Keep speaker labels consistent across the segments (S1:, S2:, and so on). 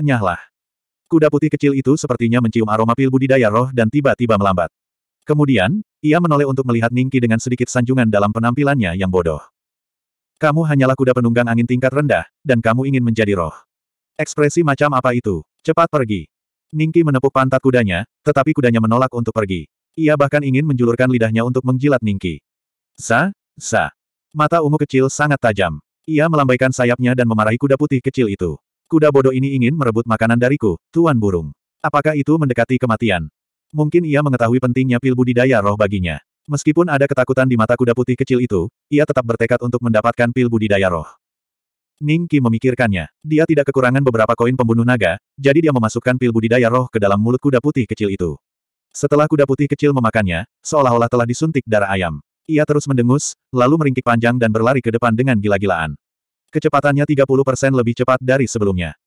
S1: Enyahlah. Kuda putih kecil itu sepertinya mencium aroma pil budidaya roh dan tiba-tiba melambat. Kemudian, ia menoleh untuk melihat Ningki dengan sedikit sanjungan dalam penampilannya yang bodoh. Kamu hanyalah kuda penunggang angin tingkat rendah, dan kamu ingin menjadi roh. Ekspresi macam apa itu? Cepat pergi. Ningki menepuk pantat kudanya, tetapi kudanya menolak untuk pergi. Ia bahkan ingin menjulurkan lidahnya untuk menjilat Ningki. Za, za. Mata ungu kecil sangat tajam. Ia melambaikan sayapnya dan memarahi kuda putih kecil itu. Kuda bodoh ini ingin merebut makanan dariku, Tuan Burung. Apakah itu mendekati kematian? Mungkin ia mengetahui pentingnya pil budidaya roh baginya. Meskipun ada ketakutan di mata kuda putih kecil itu, ia tetap bertekad untuk mendapatkan pil budidaya roh. Ning Qi memikirkannya. Dia tidak kekurangan beberapa koin pembunuh naga, jadi dia memasukkan pil budidaya roh ke dalam mulut kuda putih kecil itu. Setelah kuda putih kecil memakannya, seolah-olah telah disuntik darah ayam. Ia terus mendengus, lalu meringkik panjang dan berlari ke depan dengan gila-gilaan. Kecepatannya 30% lebih cepat dari sebelumnya.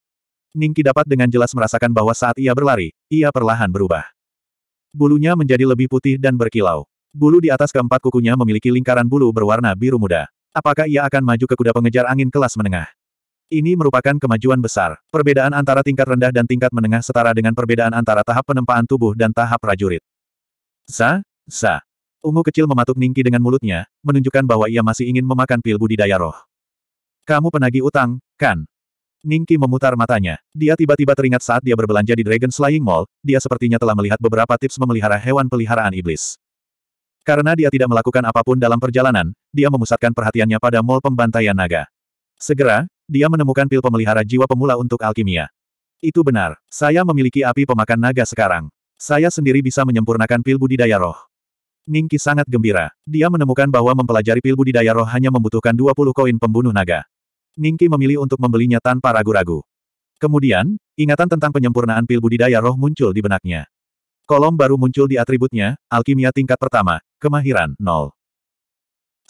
S1: Ningki dapat dengan jelas merasakan bahwa saat ia berlari, ia perlahan berubah. Bulunya menjadi lebih putih dan berkilau. Bulu di atas keempat kukunya memiliki lingkaran bulu berwarna biru muda. Apakah ia akan maju ke kuda pengejar angin kelas menengah? Ini merupakan kemajuan besar. Perbedaan antara tingkat rendah dan tingkat menengah setara dengan perbedaan antara tahap penempaan tubuh dan tahap prajurit. Za, za. Ungu kecil mematuk Ningki dengan mulutnya, menunjukkan bahwa ia masih ingin memakan pil budidaya roh. Kamu penagih utang, kan? Ningki memutar matanya. Dia tiba-tiba teringat saat dia berbelanja di Dragon Slaying Mall, dia sepertinya telah melihat beberapa tips memelihara hewan peliharaan iblis. Karena dia tidak melakukan apapun dalam perjalanan, dia memusatkan perhatiannya pada mall pembantaian naga. Segera, dia menemukan pil pemelihara jiwa pemula untuk alkimia. Itu benar, saya memiliki api pemakan naga sekarang. Saya sendiri bisa menyempurnakan pil budidaya roh. Ningki sangat gembira. Dia menemukan bahwa mempelajari pil budidaya roh hanya membutuhkan 20 koin pembunuh naga. Ningki memilih untuk membelinya tanpa ragu-ragu. Kemudian, ingatan tentang penyempurnaan pil budidaya roh muncul di benaknya. Kolom baru muncul di atributnya, alkimia tingkat pertama, kemahiran, 0.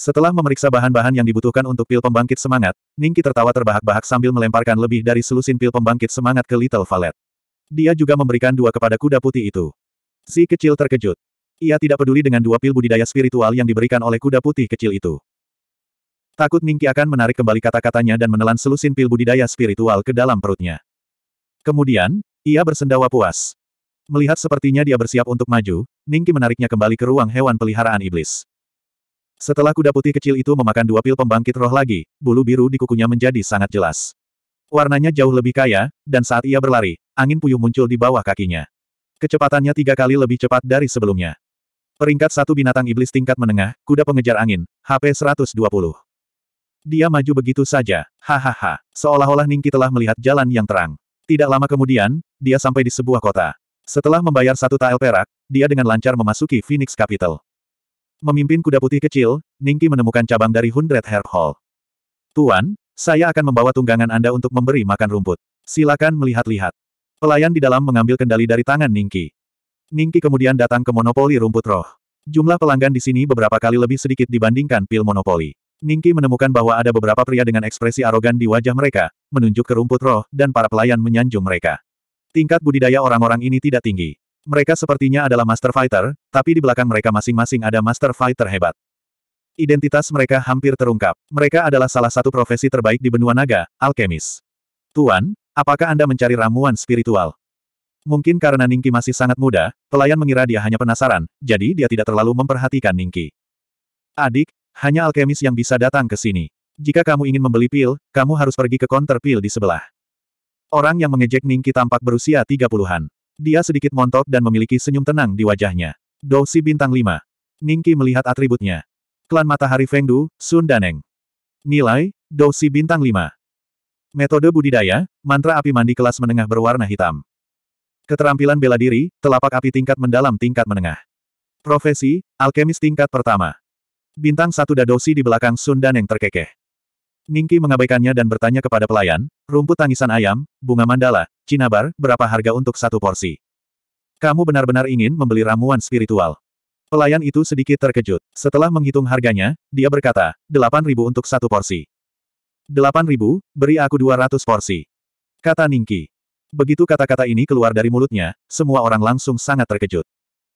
S1: Setelah memeriksa bahan-bahan yang dibutuhkan untuk pil pembangkit semangat, Ningki tertawa terbahak-bahak sambil melemparkan lebih dari selusin pil pembangkit semangat ke Little Valet. Dia juga memberikan dua kepada kuda putih itu. Si kecil terkejut. Ia tidak peduli dengan dua pil budidaya spiritual yang diberikan oleh kuda putih kecil itu. Takut Ningki akan menarik kembali kata-katanya dan menelan selusin pil budidaya spiritual ke dalam perutnya. Kemudian, ia bersendawa puas. Melihat sepertinya dia bersiap untuk maju, Ningki menariknya kembali ke ruang hewan peliharaan iblis. Setelah kuda putih kecil itu memakan dua pil pembangkit roh lagi, bulu biru di kukunya menjadi sangat jelas. Warnanya jauh lebih kaya, dan saat ia berlari, angin puyuh muncul di bawah kakinya. Kecepatannya tiga kali lebih cepat dari sebelumnya. Peringkat satu binatang iblis tingkat menengah, kuda pengejar angin, HP 120. Dia maju begitu saja, hahaha, seolah-olah Ningki telah melihat jalan yang terang. Tidak lama kemudian, dia sampai di sebuah kota. Setelah membayar satu tael perak, dia dengan lancar memasuki Phoenix Capital. Memimpin kuda putih kecil, Ningki menemukan cabang dari Hundred Herb Hall. Tuan, saya akan membawa tunggangan Anda untuk memberi makan rumput. Silakan melihat-lihat. Pelayan di dalam mengambil kendali dari tangan Ningki. Ningki kemudian datang ke monopoli rumput roh. Jumlah pelanggan di sini beberapa kali lebih sedikit dibandingkan pil monopoli. Ningki menemukan bahwa ada beberapa pria dengan ekspresi arogan di wajah mereka, menunjuk ke rumput roh, dan para pelayan menyanjung mereka. Tingkat budidaya orang-orang ini tidak tinggi. Mereka sepertinya adalah master fighter, tapi di belakang mereka masing-masing ada master fighter hebat. Identitas mereka hampir terungkap. Mereka adalah salah satu profesi terbaik di benua naga, alkemis. Tuan, apakah Anda mencari ramuan spiritual? Mungkin karena Ningki masih sangat muda, pelayan mengira dia hanya penasaran, jadi dia tidak terlalu memperhatikan Ningki. Adik, hanya alkemis yang bisa datang ke sini. Jika kamu ingin membeli pil, kamu harus pergi ke konter pil di sebelah. Orang yang mengejek Ningki tampak berusia 30-an. Dia sedikit montok dan memiliki senyum tenang di wajahnya. Dosi bintang 5. Ningki melihat atributnya. Klan Matahari Fengdu, Sun Daneng. Nilai, Dosi bintang 5. Metode budidaya, mantra api mandi kelas menengah berwarna hitam. Keterampilan bela diri, telapak api tingkat mendalam tingkat menengah. Profesi, alkemis tingkat pertama. Bintang satu dadosi di belakang dan yang terkekeh. Ningki mengabaikannya dan bertanya kepada pelayan, rumput tangisan ayam, bunga mandala, cinabar, berapa harga untuk satu porsi? Kamu benar-benar ingin membeli ramuan spiritual. Pelayan itu sedikit terkejut. Setelah menghitung harganya, dia berkata, 8.000 untuk satu porsi. 8.000, beri aku 200 porsi. Kata Ningki. Begitu kata-kata ini keluar dari mulutnya, semua orang langsung sangat terkejut.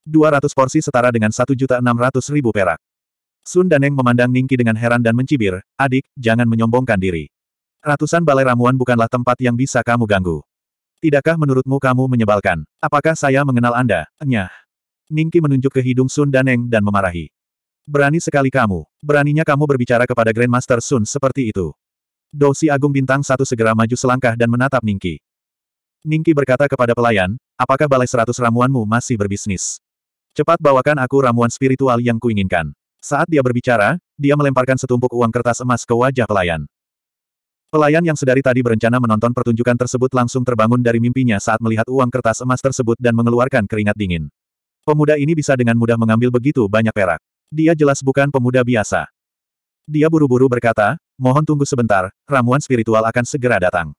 S1: 200 porsi setara dengan 1.600.000 perak. Sun Daneng memandang Ningki dengan heran dan mencibir, adik, jangan menyombongkan diri. Ratusan balai ramuan bukanlah tempat yang bisa kamu ganggu. Tidakkah menurutmu kamu menyebalkan? Apakah saya mengenal Anda? Nyah. Ningki menunjuk ke hidung Sun Daneng dan memarahi. Berani sekali kamu. Beraninya kamu berbicara kepada Grandmaster Sun seperti itu. Dosi Agung Bintang Satu segera maju selangkah dan menatap Ningki. Ningki berkata kepada pelayan, apakah balai seratus ramuanmu masih berbisnis? Cepat bawakan aku ramuan spiritual yang kuinginkan. Saat dia berbicara, dia melemparkan setumpuk uang kertas emas ke wajah pelayan. Pelayan yang sedari tadi berencana menonton pertunjukan tersebut langsung terbangun dari mimpinya saat melihat uang kertas emas tersebut dan mengeluarkan keringat dingin. Pemuda ini bisa dengan mudah mengambil begitu banyak perak. Dia jelas bukan pemuda biasa. Dia buru-buru berkata, mohon tunggu sebentar, ramuan spiritual akan segera datang.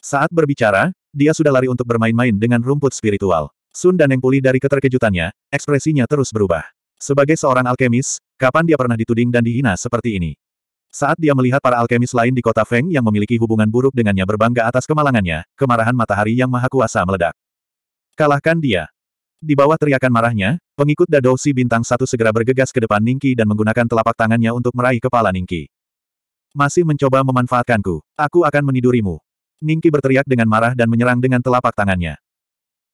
S1: Saat berbicara, dia sudah lari untuk bermain-main dengan rumput spiritual. Sun dan yang pulih dari keterkejutannya, ekspresinya terus berubah. Sebagai seorang alkemis, kapan dia pernah dituding dan dihina seperti ini? Saat dia melihat para alkemis lain di kota Feng yang memiliki hubungan buruk dengannya berbangga atas kemalangannya, kemarahan matahari yang maha kuasa meledak. Kalahkan dia. Di bawah teriakan marahnya, pengikut Si bintang satu segera bergegas ke depan Ningki dan menggunakan telapak tangannya untuk meraih kepala Ningki. Masih mencoba memanfaatkanku. Aku akan menidurimu. Ningki berteriak dengan marah dan menyerang dengan telapak tangannya.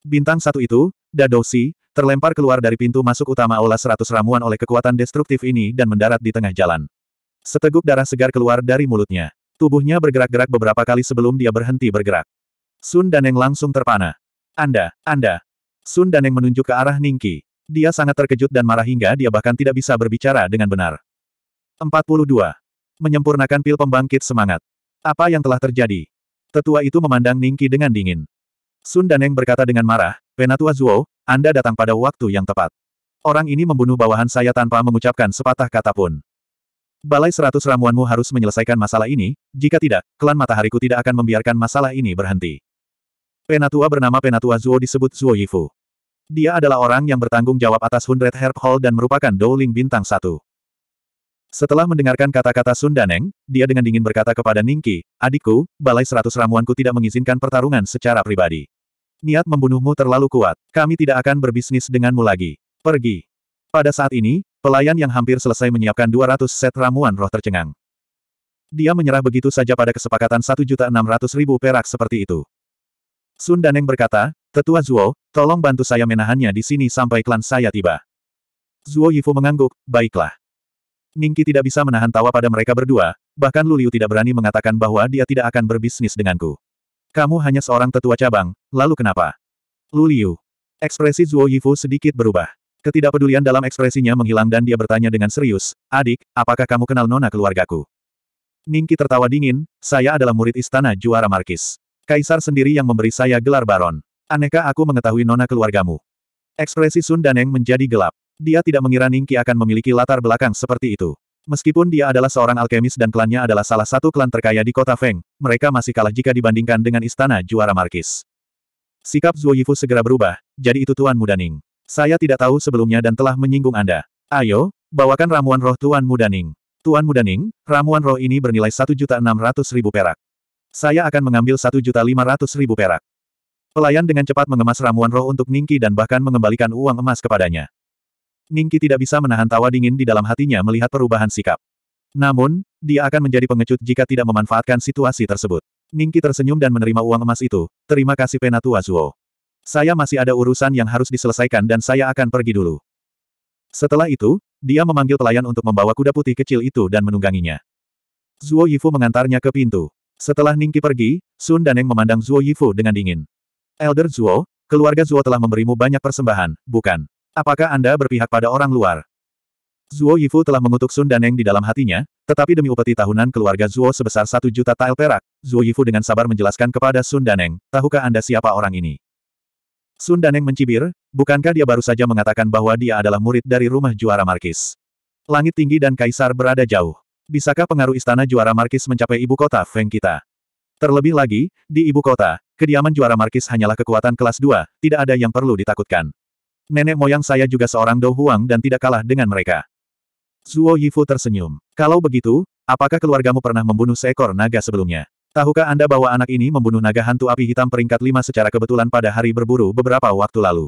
S1: Bintang satu itu, Dadosi, terlempar keluar dari pintu masuk utama Aula Seratus ramuan oleh kekuatan destruktif ini dan mendarat di tengah jalan. Seteguk darah segar keluar dari mulutnya. Tubuhnya bergerak-gerak beberapa kali sebelum dia berhenti bergerak. Sun Daneng langsung terpana. Anda, Anda. Sun Daneng menunjuk ke arah Ningki. Dia sangat terkejut dan marah hingga dia bahkan tidak bisa berbicara dengan benar. 42. Menyempurnakan pil pembangkit semangat. Apa yang telah terjadi? Tetua itu memandang Ningki dengan dingin. Sun Daneng berkata dengan marah, Penatua Zuo, Anda datang pada waktu yang tepat. Orang ini membunuh bawahan saya tanpa mengucapkan sepatah kata pun. Balai seratus ramuanmu harus menyelesaikan masalah ini, jika tidak, klan matahariku tidak akan membiarkan masalah ini berhenti. Penatua bernama Penatua Zuo disebut Zuo Yifu. Dia adalah orang yang bertanggung jawab atas Hundred Herb Hall dan merupakan Dowling Bintang Satu. Setelah mendengarkan kata-kata Sun Sundaneng, dia dengan dingin berkata kepada Ningki, adikku, balai seratus ramuanku tidak mengizinkan pertarungan secara pribadi. Niat membunuhmu terlalu kuat, kami tidak akan berbisnis denganmu lagi. Pergi. Pada saat ini, pelayan yang hampir selesai menyiapkan 200 set ramuan roh tercengang. Dia menyerah begitu saja pada kesepakatan 1.600.000 perak seperti itu. Sun Sundaneng berkata, Tetua Zuo, tolong bantu saya menahannya di sini sampai klan saya tiba. Zuo Yifu mengangguk, baiklah. Ningki tidak bisa menahan tawa pada mereka berdua, bahkan Luliu tidak berani mengatakan bahwa dia tidak akan berbisnis denganku. Kamu hanya seorang tetua cabang, lalu kenapa? Luliu. Ekspresi Zuo Yifu sedikit berubah. Ketidakpedulian dalam ekspresinya menghilang dan dia bertanya dengan serius, Adik, apakah kamu kenal nona keluargaku? Ningki tertawa dingin, saya adalah murid istana juara Markis. Kaisar sendiri yang memberi saya gelar baron. Aneka aku mengetahui nona keluargamu? Ekspresi Sun Daneng menjadi gelap. Dia tidak mengira Ningqi akan memiliki latar belakang seperti itu. Meskipun dia adalah seorang alkemis dan klannya adalah salah satu klan terkaya di kota Feng, mereka masih kalah jika dibandingkan dengan istana juara Markis. Sikap Zuo Yifu segera berubah, jadi itu Tuan Muda Ning. Saya tidak tahu sebelumnya dan telah menyinggung Anda. Ayo, bawakan ramuan roh Tuan Muda Ning. Tuan Muda Ning, ramuan roh ini bernilai 1.600.000 perak. Saya akan mengambil 1.500.000 perak. Pelayan dengan cepat mengemas ramuan roh untuk Ningki dan bahkan mengembalikan uang emas kepadanya. Ningki tidak bisa menahan tawa dingin di dalam hatinya melihat perubahan sikap. Namun, dia akan menjadi pengecut jika tidak memanfaatkan situasi tersebut. Ningki tersenyum dan menerima uang emas itu, terima kasih Penatua Zuo. Saya masih ada urusan yang harus diselesaikan dan saya akan pergi dulu. Setelah itu, dia memanggil pelayan untuk membawa kuda putih kecil itu dan menungganginya. Zuo Yifu mengantarnya ke pintu. Setelah Ningki pergi, Sun Daneng memandang Zuo Yifu dengan dingin. Elder Zuo, keluarga Zuo telah memberimu banyak persembahan, bukan? Apakah Anda berpihak pada orang luar? Zuo Yifu telah mengutuk Sun Daneng di dalam hatinya, tetapi demi upeti tahunan keluarga Zuo sebesar satu juta tael perak, Zuo Yifu dengan sabar menjelaskan kepada Sun Daneng, tahukah Anda siapa orang ini? Sun Daneng mencibir, bukankah dia baru saja mengatakan bahwa dia adalah murid dari rumah juara Markis? Langit tinggi dan kaisar berada jauh. Bisakah pengaruh istana juara Markis mencapai ibu kota Feng kita? Terlebih lagi, di ibu kota, kediaman juara Markis hanyalah kekuatan kelas 2, tidak ada yang perlu ditakutkan. Nenek moyang saya juga seorang Dou dan tidak kalah dengan mereka. Zuo Yifu tersenyum. Kalau begitu, apakah keluargamu pernah membunuh seekor naga sebelumnya? Tahukah Anda bahwa anak ini membunuh naga hantu api hitam peringkat lima secara kebetulan pada hari berburu beberapa waktu lalu?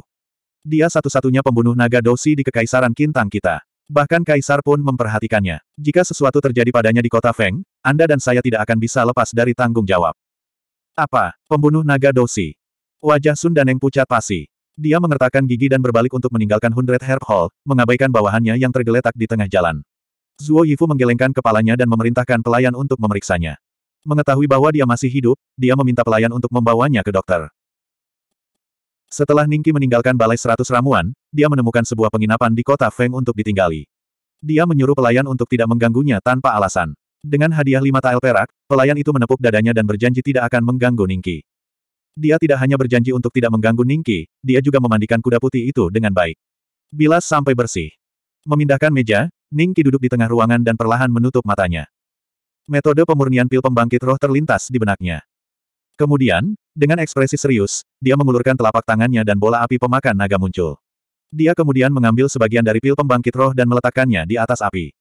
S1: Dia satu-satunya pembunuh naga dosi di Kekaisaran Kintang kita. Bahkan Kaisar pun memperhatikannya. Jika sesuatu terjadi padanya di kota Feng, Anda dan saya tidak akan bisa lepas dari tanggung jawab. Apa? Pembunuh naga dosi? Wajah Sun Daneng pucat pasi. Dia mengertakkan gigi dan berbalik untuk meninggalkan Hundred Herb Hall, mengabaikan bawahannya yang tergeletak di tengah jalan. Zuo Yifu menggelengkan kepalanya dan memerintahkan pelayan untuk memeriksanya. Mengetahui bahwa dia masih hidup, dia meminta pelayan untuk membawanya ke dokter. Setelah Ningki meninggalkan balai seratus ramuan, dia menemukan sebuah penginapan di kota Feng untuk ditinggali. Dia menyuruh pelayan untuk tidak mengganggunya tanpa alasan. Dengan hadiah lima tael perak, pelayan itu menepuk dadanya dan berjanji tidak akan mengganggu Ningki. Dia tidak hanya berjanji untuk tidak mengganggu Ningki, dia juga memandikan kuda putih itu dengan baik. Bilas sampai bersih. Memindahkan meja, Ningki duduk di tengah ruangan dan perlahan menutup matanya. Metode pemurnian pil pembangkit roh terlintas di benaknya. Kemudian, dengan ekspresi serius, dia mengulurkan telapak tangannya dan bola api pemakan naga muncul. Dia kemudian mengambil sebagian dari pil pembangkit roh dan meletakkannya di atas api.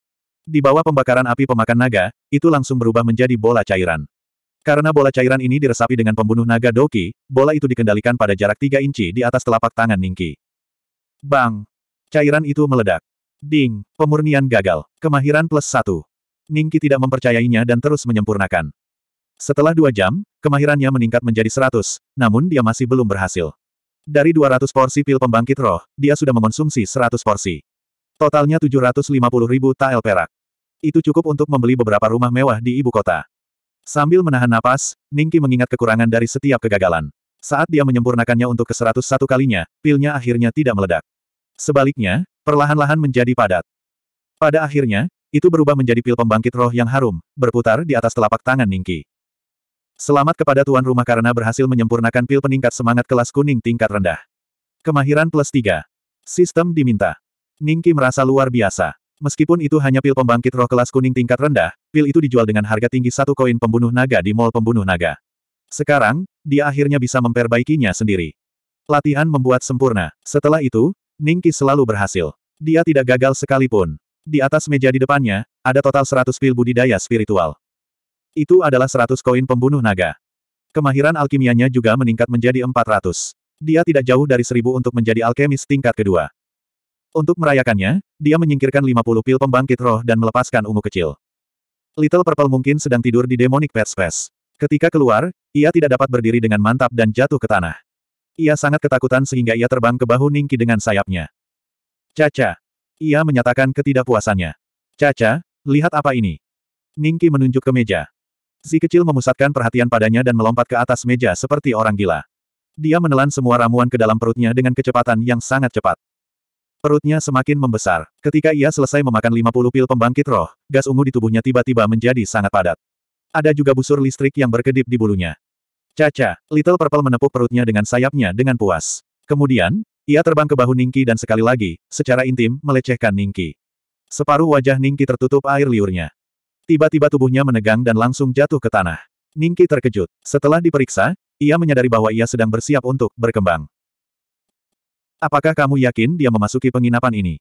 S1: Di bawah pembakaran api pemakan naga, itu langsung berubah menjadi bola cairan. Karena bola cairan ini diresapi dengan pembunuh naga Doki, bola itu dikendalikan pada jarak 3 inci di atas telapak tangan Ningki. Bang! Cairan itu meledak. Ding! Pemurnian gagal. Kemahiran plus satu. Ningki tidak mempercayainya dan terus menyempurnakan. Setelah dua jam, kemahirannya meningkat menjadi seratus, namun dia masih belum berhasil. Dari 200 porsi pil pembangkit roh, dia sudah mengonsumsi 100 porsi. Totalnya 750 ribu tael perak. Itu cukup untuk membeli beberapa rumah mewah di ibu kota. Sambil menahan napas, Ningki mengingat kekurangan dari setiap kegagalan. Saat dia menyempurnakannya untuk ke-101 kalinya, pilnya akhirnya tidak meledak. Sebaliknya, perlahan-lahan menjadi padat. Pada akhirnya, itu berubah menjadi pil pembangkit roh yang harum, berputar di atas telapak tangan Ningki. Selamat kepada tuan rumah karena berhasil menyempurnakan pil peningkat semangat kelas kuning tingkat rendah. Kemahiran plus 3. Sistem diminta. Ningki merasa luar biasa. Meskipun itu hanya pil pembangkit roh kelas kuning tingkat rendah, pil itu dijual dengan harga tinggi satu koin pembunuh naga di Mall Pembunuh Naga. Sekarang, dia akhirnya bisa memperbaikinya sendiri. Latihan membuat sempurna. Setelah itu, Ningki selalu berhasil. Dia tidak gagal sekalipun. Di atas meja di depannya, ada total 100 pil budidaya spiritual. Itu adalah 100 koin pembunuh naga. Kemahiran alkimianya juga meningkat menjadi 400. Dia tidak jauh dari 1000 untuk menjadi alkemis tingkat kedua. Untuk merayakannya, dia menyingkirkan 50 pil pembangkit roh dan melepaskan ungu kecil. Little Purple mungkin sedang tidur di Demonic Pet Space. Ketika keluar, ia tidak dapat berdiri dengan mantap dan jatuh ke tanah. Ia sangat ketakutan sehingga ia terbang ke bahu Ningki dengan sayapnya. Caca. Ia menyatakan ketidakpuasannya. Caca, lihat apa ini. Ningki menunjuk ke meja. Si kecil memusatkan perhatian padanya dan melompat ke atas meja seperti orang gila. Dia menelan semua ramuan ke dalam perutnya dengan kecepatan yang sangat cepat. Perutnya semakin membesar. Ketika ia selesai memakan 50 pil pembangkit roh, gas ungu di tubuhnya tiba-tiba menjadi sangat padat. Ada juga busur listrik yang berkedip di bulunya. Caca, Little Purple menepuk perutnya dengan sayapnya dengan puas. Kemudian, ia terbang ke bahu Ningki dan sekali lagi, secara intim, melecehkan Ningki. Separuh wajah Ningki tertutup air liurnya. Tiba-tiba tubuhnya menegang dan langsung jatuh ke tanah. Ningki terkejut. Setelah diperiksa, ia menyadari bahwa ia sedang bersiap untuk berkembang. Apakah kamu yakin dia memasuki penginapan ini?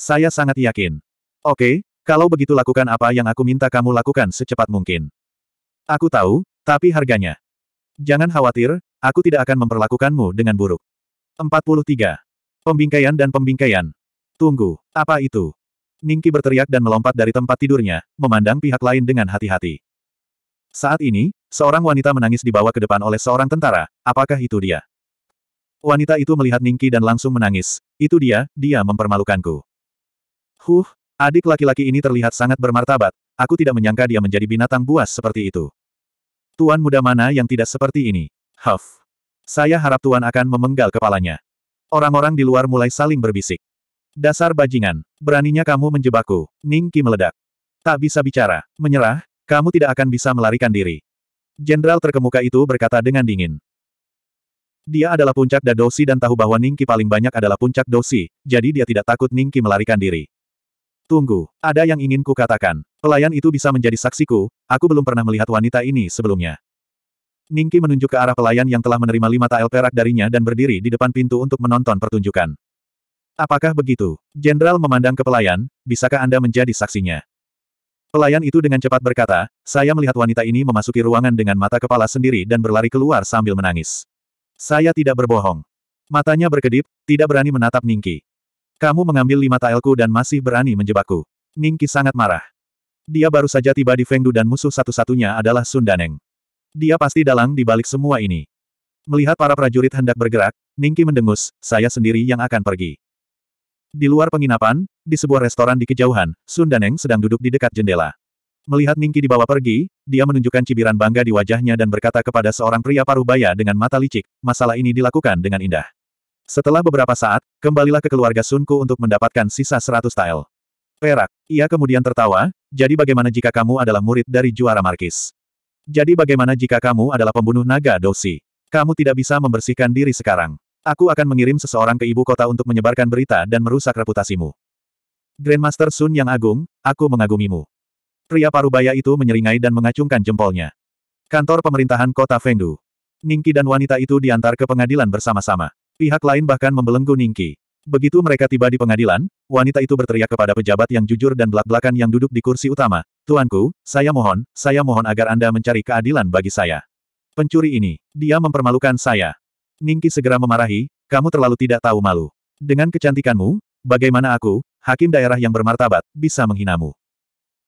S1: Saya sangat yakin. Oke, kalau begitu lakukan apa yang aku minta kamu lakukan secepat mungkin. Aku tahu, tapi harganya. Jangan khawatir, aku tidak akan memperlakukanmu dengan buruk. 43. Pembingkaian dan pembingkaian. Tunggu, apa itu? Ningki berteriak dan melompat dari tempat tidurnya, memandang pihak lain dengan hati-hati. Saat ini, seorang wanita menangis dibawa ke depan oleh seorang tentara, apakah itu dia? Wanita itu melihat Ningki dan langsung menangis. Itu dia, dia mempermalukanku. Huh, adik laki-laki ini terlihat sangat bermartabat. Aku tidak menyangka dia menjadi binatang buas seperti itu. Tuan muda mana yang tidak seperti ini? Huff. Saya harap Tuan akan memenggal kepalanya. Orang-orang di luar mulai saling berbisik. Dasar bajingan, beraninya kamu menjebakku. Ningki meledak. Tak bisa bicara. Menyerah, kamu tidak akan bisa melarikan diri. Jenderal terkemuka itu berkata dengan dingin. Dia adalah puncak Dadosi dan tahu bahwa Ningki paling banyak adalah puncak Dosi, jadi dia tidak takut Ningki melarikan diri. Tunggu, ada yang ingin ku katakan. Pelayan itu bisa menjadi saksiku, aku belum pernah melihat wanita ini sebelumnya. Ningki menunjuk ke arah pelayan yang telah menerima lima tael perak darinya dan berdiri di depan pintu untuk menonton pertunjukan. Apakah begitu? Jenderal memandang ke pelayan, bisakah Anda menjadi saksinya? Pelayan itu dengan cepat berkata, saya melihat wanita ini memasuki ruangan dengan mata kepala sendiri dan berlari keluar sambil menangis. Saya tidak berbohong. Matanya berkedip, tidak berani menatap Ningki. Kamu mengambil lima tailku dan masih berani menjebakku. Ningki sangat marah. Dia baru saja tiba di Fengdu dan musuh satu-satunya adalah Sun Sundaneng. Dia pasti dalang di balik semua ini. Melihat para prajurit hendak bergerak, Ningki mendengus, saya sendiri yang akan pergi. Di luar penginapan, di sebuah restoran di kejauhan, Sun Sundaneng sedang duduk di dekat jendela. Melihat Ningki dibawa pergi, dia menunjukkan cibiran bangga di wajahnya dan berkata kepada seorang pria Parubaya dengan mata licik, masalah ini dilakukan dengan indah. Setelah beberapa saat, kembalilah ke keluarga Sunku untuk mendapatkan sisa seratus tael. Perak. Ia kemudian tertawa, jadi bagaimana jika kamu adalah murid dari juara markis? Jadi bagaimana jika kamu adalah pembunuh naga dosi? Kamu tidak bisa membersihkan diri sekarang. Aku akan mengirim seseorang ke ibu kota untuk menyebarkan berita dan merusak reputasimu. Grandmaster Sun yang agung, aku mengagumimu. Pria parubaya itu menyeringai dan mengacungkan jempolnya. Kantor pemerintahan kota Fengdu. Ningki dan wanita itu diantar ke pengadilan bersama-sama. Pihak lain bahkan membelenggu Ningki. Begitu mereka tiba di pengadilan, wanita itu berteriak kepada pejabat yang jujur dan belak-belakan yang duduk di kursi utama. Tuanku, saya mohon, saya mohon agar Anda mencari keadilan bagi saya. Pencuri ini, dia mempermalukan saya. Ningki segera memarahi, kamu terlalu tidak tahu malu. Dengan kecantikanmu, bagaimana aku, hakim daerah yang bermartabat, bisa menghinamu.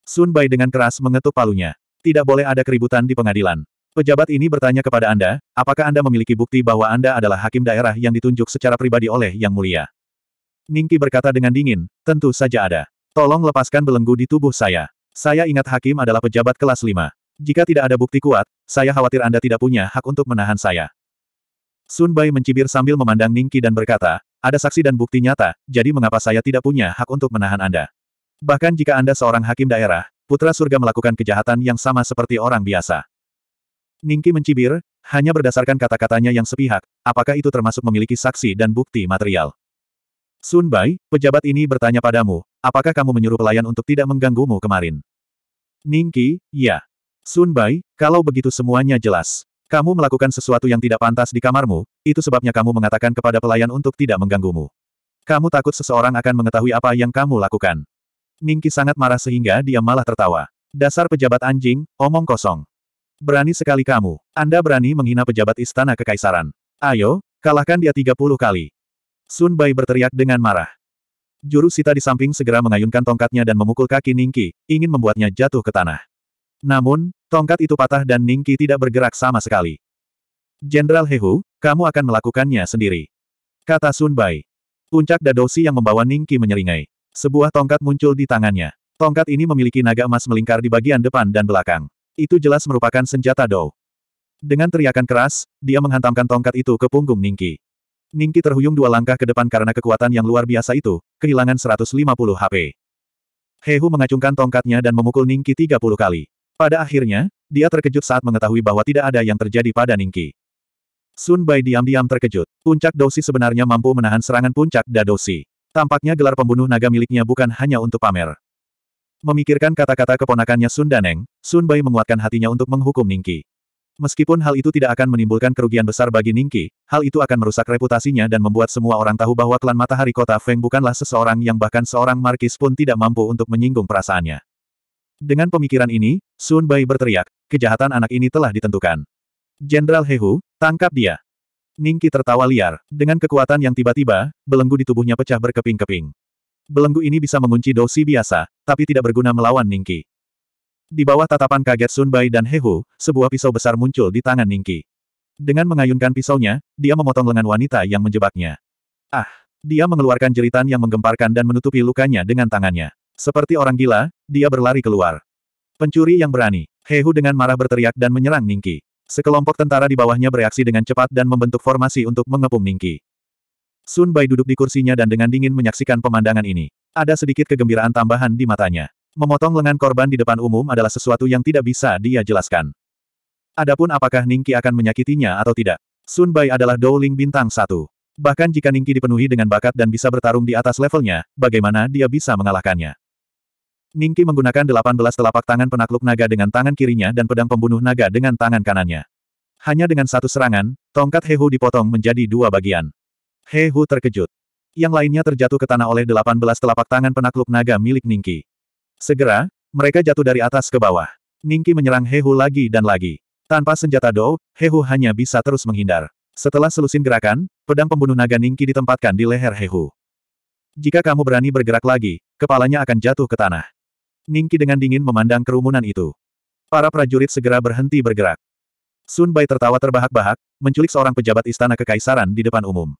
S1: Sun Bai dengan keras mengetuk palunya. Tidak boleh ada keributan di pengadilan. Pejabat ini bertanya kepada Anda, apakah Anda memiliki bukti bahwa Anda adalah hakim daerah yang ditunjuk secara pribadi oleh Yang Mulia? Ningki berkata dengan dingin, tentu saja ada. Tolong lepaskan belenggu di tubuh saya. Saya ingat hakim adalah pejabat kelas 5. Jika tidak ada bukti kuat, saya khawatir Anda tidak punya hak untuk menahan saya. Sun Bai mencibir sambil memandang Ningki dan berkata, ada saksi dan bukti nyata, jadi mengapa saya tidak punya hak untuk menahan Anda? Bahkan jika Anda seorang hakim daerah, putra surga melakukan kejahatan yang sama seperti orang biasa. Ningki mencibir, hanya berdasarkan kata-katanya yang sepihak, apakah itu termasuk memiliki saksi dan bukti material. Sun Bai, pejabat ini bertanya padamu, apakah kamu menyuruh pelayan untuk tidak mengganggumu kemarin? Ningki, ya. Sun Bai, kalau begitu semuanya jelas. Kamu melakukan sesuatu yang tidak pantas di kamarmu, itu sebabnya kamu mengatakan kepada pelayan untuk tidak mengganggumu. Kamu takut seseorang akan mengetahui apa yang kamu lakukan. Ningki sangat marah sehingga dia malah tertawa. Dasar pejabat anjing, omong kosong. Berani sekali kamu. Anda berani menghina pejabat istana kekaisaran. Ayo, kalahkan dia 30 kali. Sun Bai berteriak dengan marah. Juru sita di samping segera mengayunkan tongkatnya dan memukul kaki Ningki, ingin membuatnya jatuh ke tanah. Namun, tongkat itu patah dan Ningki tidak bergerak sama sekali. Jenderal Hehu, kamu akan melakukannya sendiri. Kata Sun Bai. Puncak Dadosi yang membawa Ningki menyeringai. Sebuah tongkat muncul di tangannya. Tongkat ini memiliki naga emas melingkar di bagian depan dan belakang. Itu jelas merupakan senjata Dou. Dengan teriakan keras, dia menghantamkan tongkat itu ke punggung Ningki. Ningki terhuyung dua langkah ke depan karena kekuatan yang luar biasa itu, kehilangan 150 HP. Hehu mengacungkan tongkatnya dan memukul Ningki 30 kali. Pada akhirnya, dia terkejut saat mengetahui bahwa tidak ada yang terjadi pada Ningki. Sun Bai diam-diam terkejut. Puncak Dosi sebenarnya mampu menahan serangan puncak Dadosi. Tampaknya gelar pembunuh naga miliknya bukan hanya untuk pamer. Memikirkan kata-kata keponakannya Sun Daneng, Sun Bai menguatkan hatinya untuk menghukum Ningki. Meskipun hal itu tidak akan menimbulkan kerugian besar bagi Ningki, hal itu akan merusak reputasinya dan membuat semua orang tahu bahwa klan Matahari Kota Feng bukanlah seseorang yang bahkan seorang markis pun tidak mampu untuk menyinggung perasaannya. Dengan pemikiran ini, Sun Bai berteriak, kejahatan anak ini telah ditentukan. Jenderal Hehu, tangkap dia. Ningki tertawa liar. Dengan kekuatan yang tiba-tiba, belenggu di tubuhnya pecah berkeping-keping. Belenggu ini bisa mengunci dosi biasa, tapi tidak berguna melawan Ningki. Di bawah tatapan kaget Sunbai dan Hehu, sebuah pisau besar muncul di tangan Ningki. Dengan mengayunkan pisaunya, dia memotong lengan wanita yang menjebaknya. Ah! Dia mengeluarkan jeritan yang menggemparkan dan menutupi lukanya dengan tangannya. Seperti orang gila, dia berlari keluar. Pencuri yang berani. Hehu dengan marah berteriak dan menyerang Ningki. Sekelompok tentara di bawahnya bereaksi dengan cepat dan membentuk formasi untuk mengepung Ningki. Sun Bai duduk di kursinya dan dengan dingin menyaksikan pemandangan ini. Ada sedikit kegembiraan tambahan di matanya. Memotong lengan korban di depan umum adalah sesuatu yang tidak bisa dia jelaskan. Adapun apakah Ningki akan menyakitinya atau tidak? Sun Bai adalah Douling bintang satu. Bahkan jika Ningki dipenuhi dengan bakat dan bisa bertarung di atas levelnya, bagaimana dia bisa mengalahkannya? Ningki menggunakan 18 telapak tangan penakluk naga dengan tangan kirinya dan pedang pembunuh naga dengan tangan kanannya. Hanya dengan satu serangan, tongkat Hehu dipotong menjadi dua bagian. Hehu terkejut. Yang lainnya terjatuh ke tanah oleh 18 telapak tangan penakluk naga milik Ningki. Segera, mereka jatuh dari atas ke bawah. Ningki menyerang Hehu lagi dan lagi. Tanpa senjata Do, Hehu hanya bisa terus menghindar. Setelah selusin gerakan, pedang pembunuh naga Ningki ditempatkan di leher Hehu. Jika kamu berani bergerak lagi, kepalanya akan jatuh ke tanah. Ningki dengan dingin memandang kerumunan itu. Para prajurit segera berhenti bergerak. Sun Bai tertawa terbahak-bahak, menculik seorang pejabat istana kekaisaran di depan umum.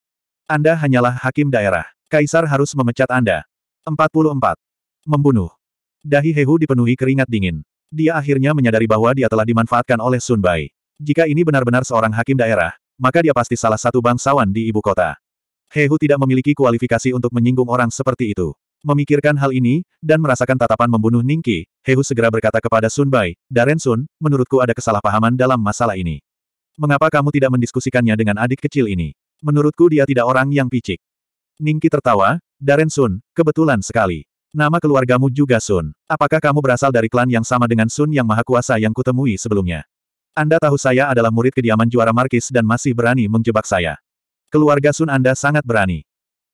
S1: Anda hanyalah hakim daerah. Kaisar harus memecat Anda. 44. Membunuh. Dahi Hehu dipenuhi keringat dingin. Dia akhirnya menyadari bahwa dia telah dimanfaatkan oleh Sun Bai. Jika ini benar-benar seorang hakim daerah, maka dia pasti salah satu bangsawan di ibu kota. Hehu tidak memiliki kualifikasi untuk menyinggung orang seperti itu. Memikirkan hal ini, dan merasakan tatapan membunuh Ningki, Hehu segera berkata kepada Sun Bai, Daren Sun, menurutku ada kesalahpahaman dalam masalah ini. Mengapa kamu tidak mendiskusikannya dengan adik kecil ini? Menurutku dia tidak orang yang picik. Ningki tertawa, Daren Sun, kebetulan sekali. Nama keluargamu juga Sun. Apakah kamu berasal dari klan yang sama dengan Sun yang maha kuasa yang kutemui sebelumnya? Anda tahu saya adalah murid kediaman juara Markis dan masih berani menjebak saya. Keluarga Sun Anda sangat berani.